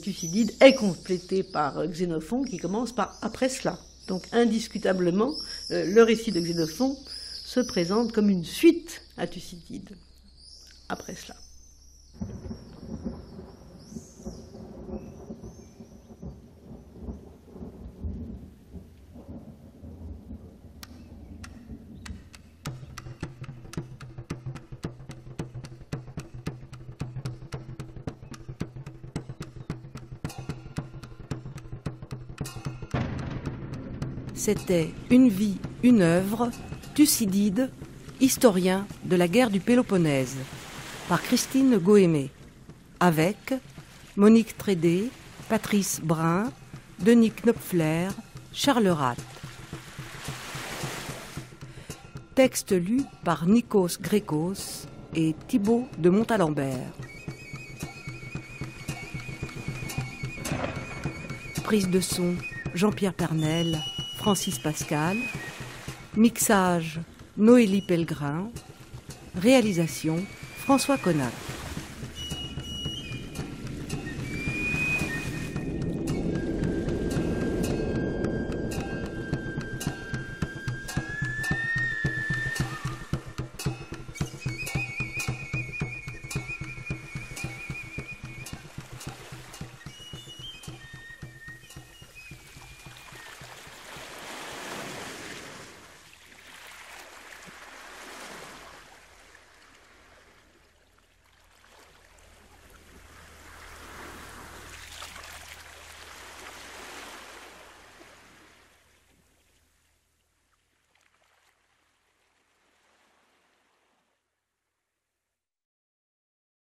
Thucydide est complété par euh, Xénophon qui commence par après cela. Donc indiscutablement, euh, le récit de Xénophon se présente comme une suite à Thucydide après cela. C'était Une vie, une œuvre, Thucydide, historien de la guerre du Péloponnèse, par Christine Goémé, avec Monique Trédé, Patrice Brun, Denis Knopfler, Charles Rath. Texte lu par Nikos Grécos et Thibaut de Montalembert. Prise de son, Jean-Pierre Pernel, Francis Pascal. Mixage Noélie Pellegrin. Réalisation François Connard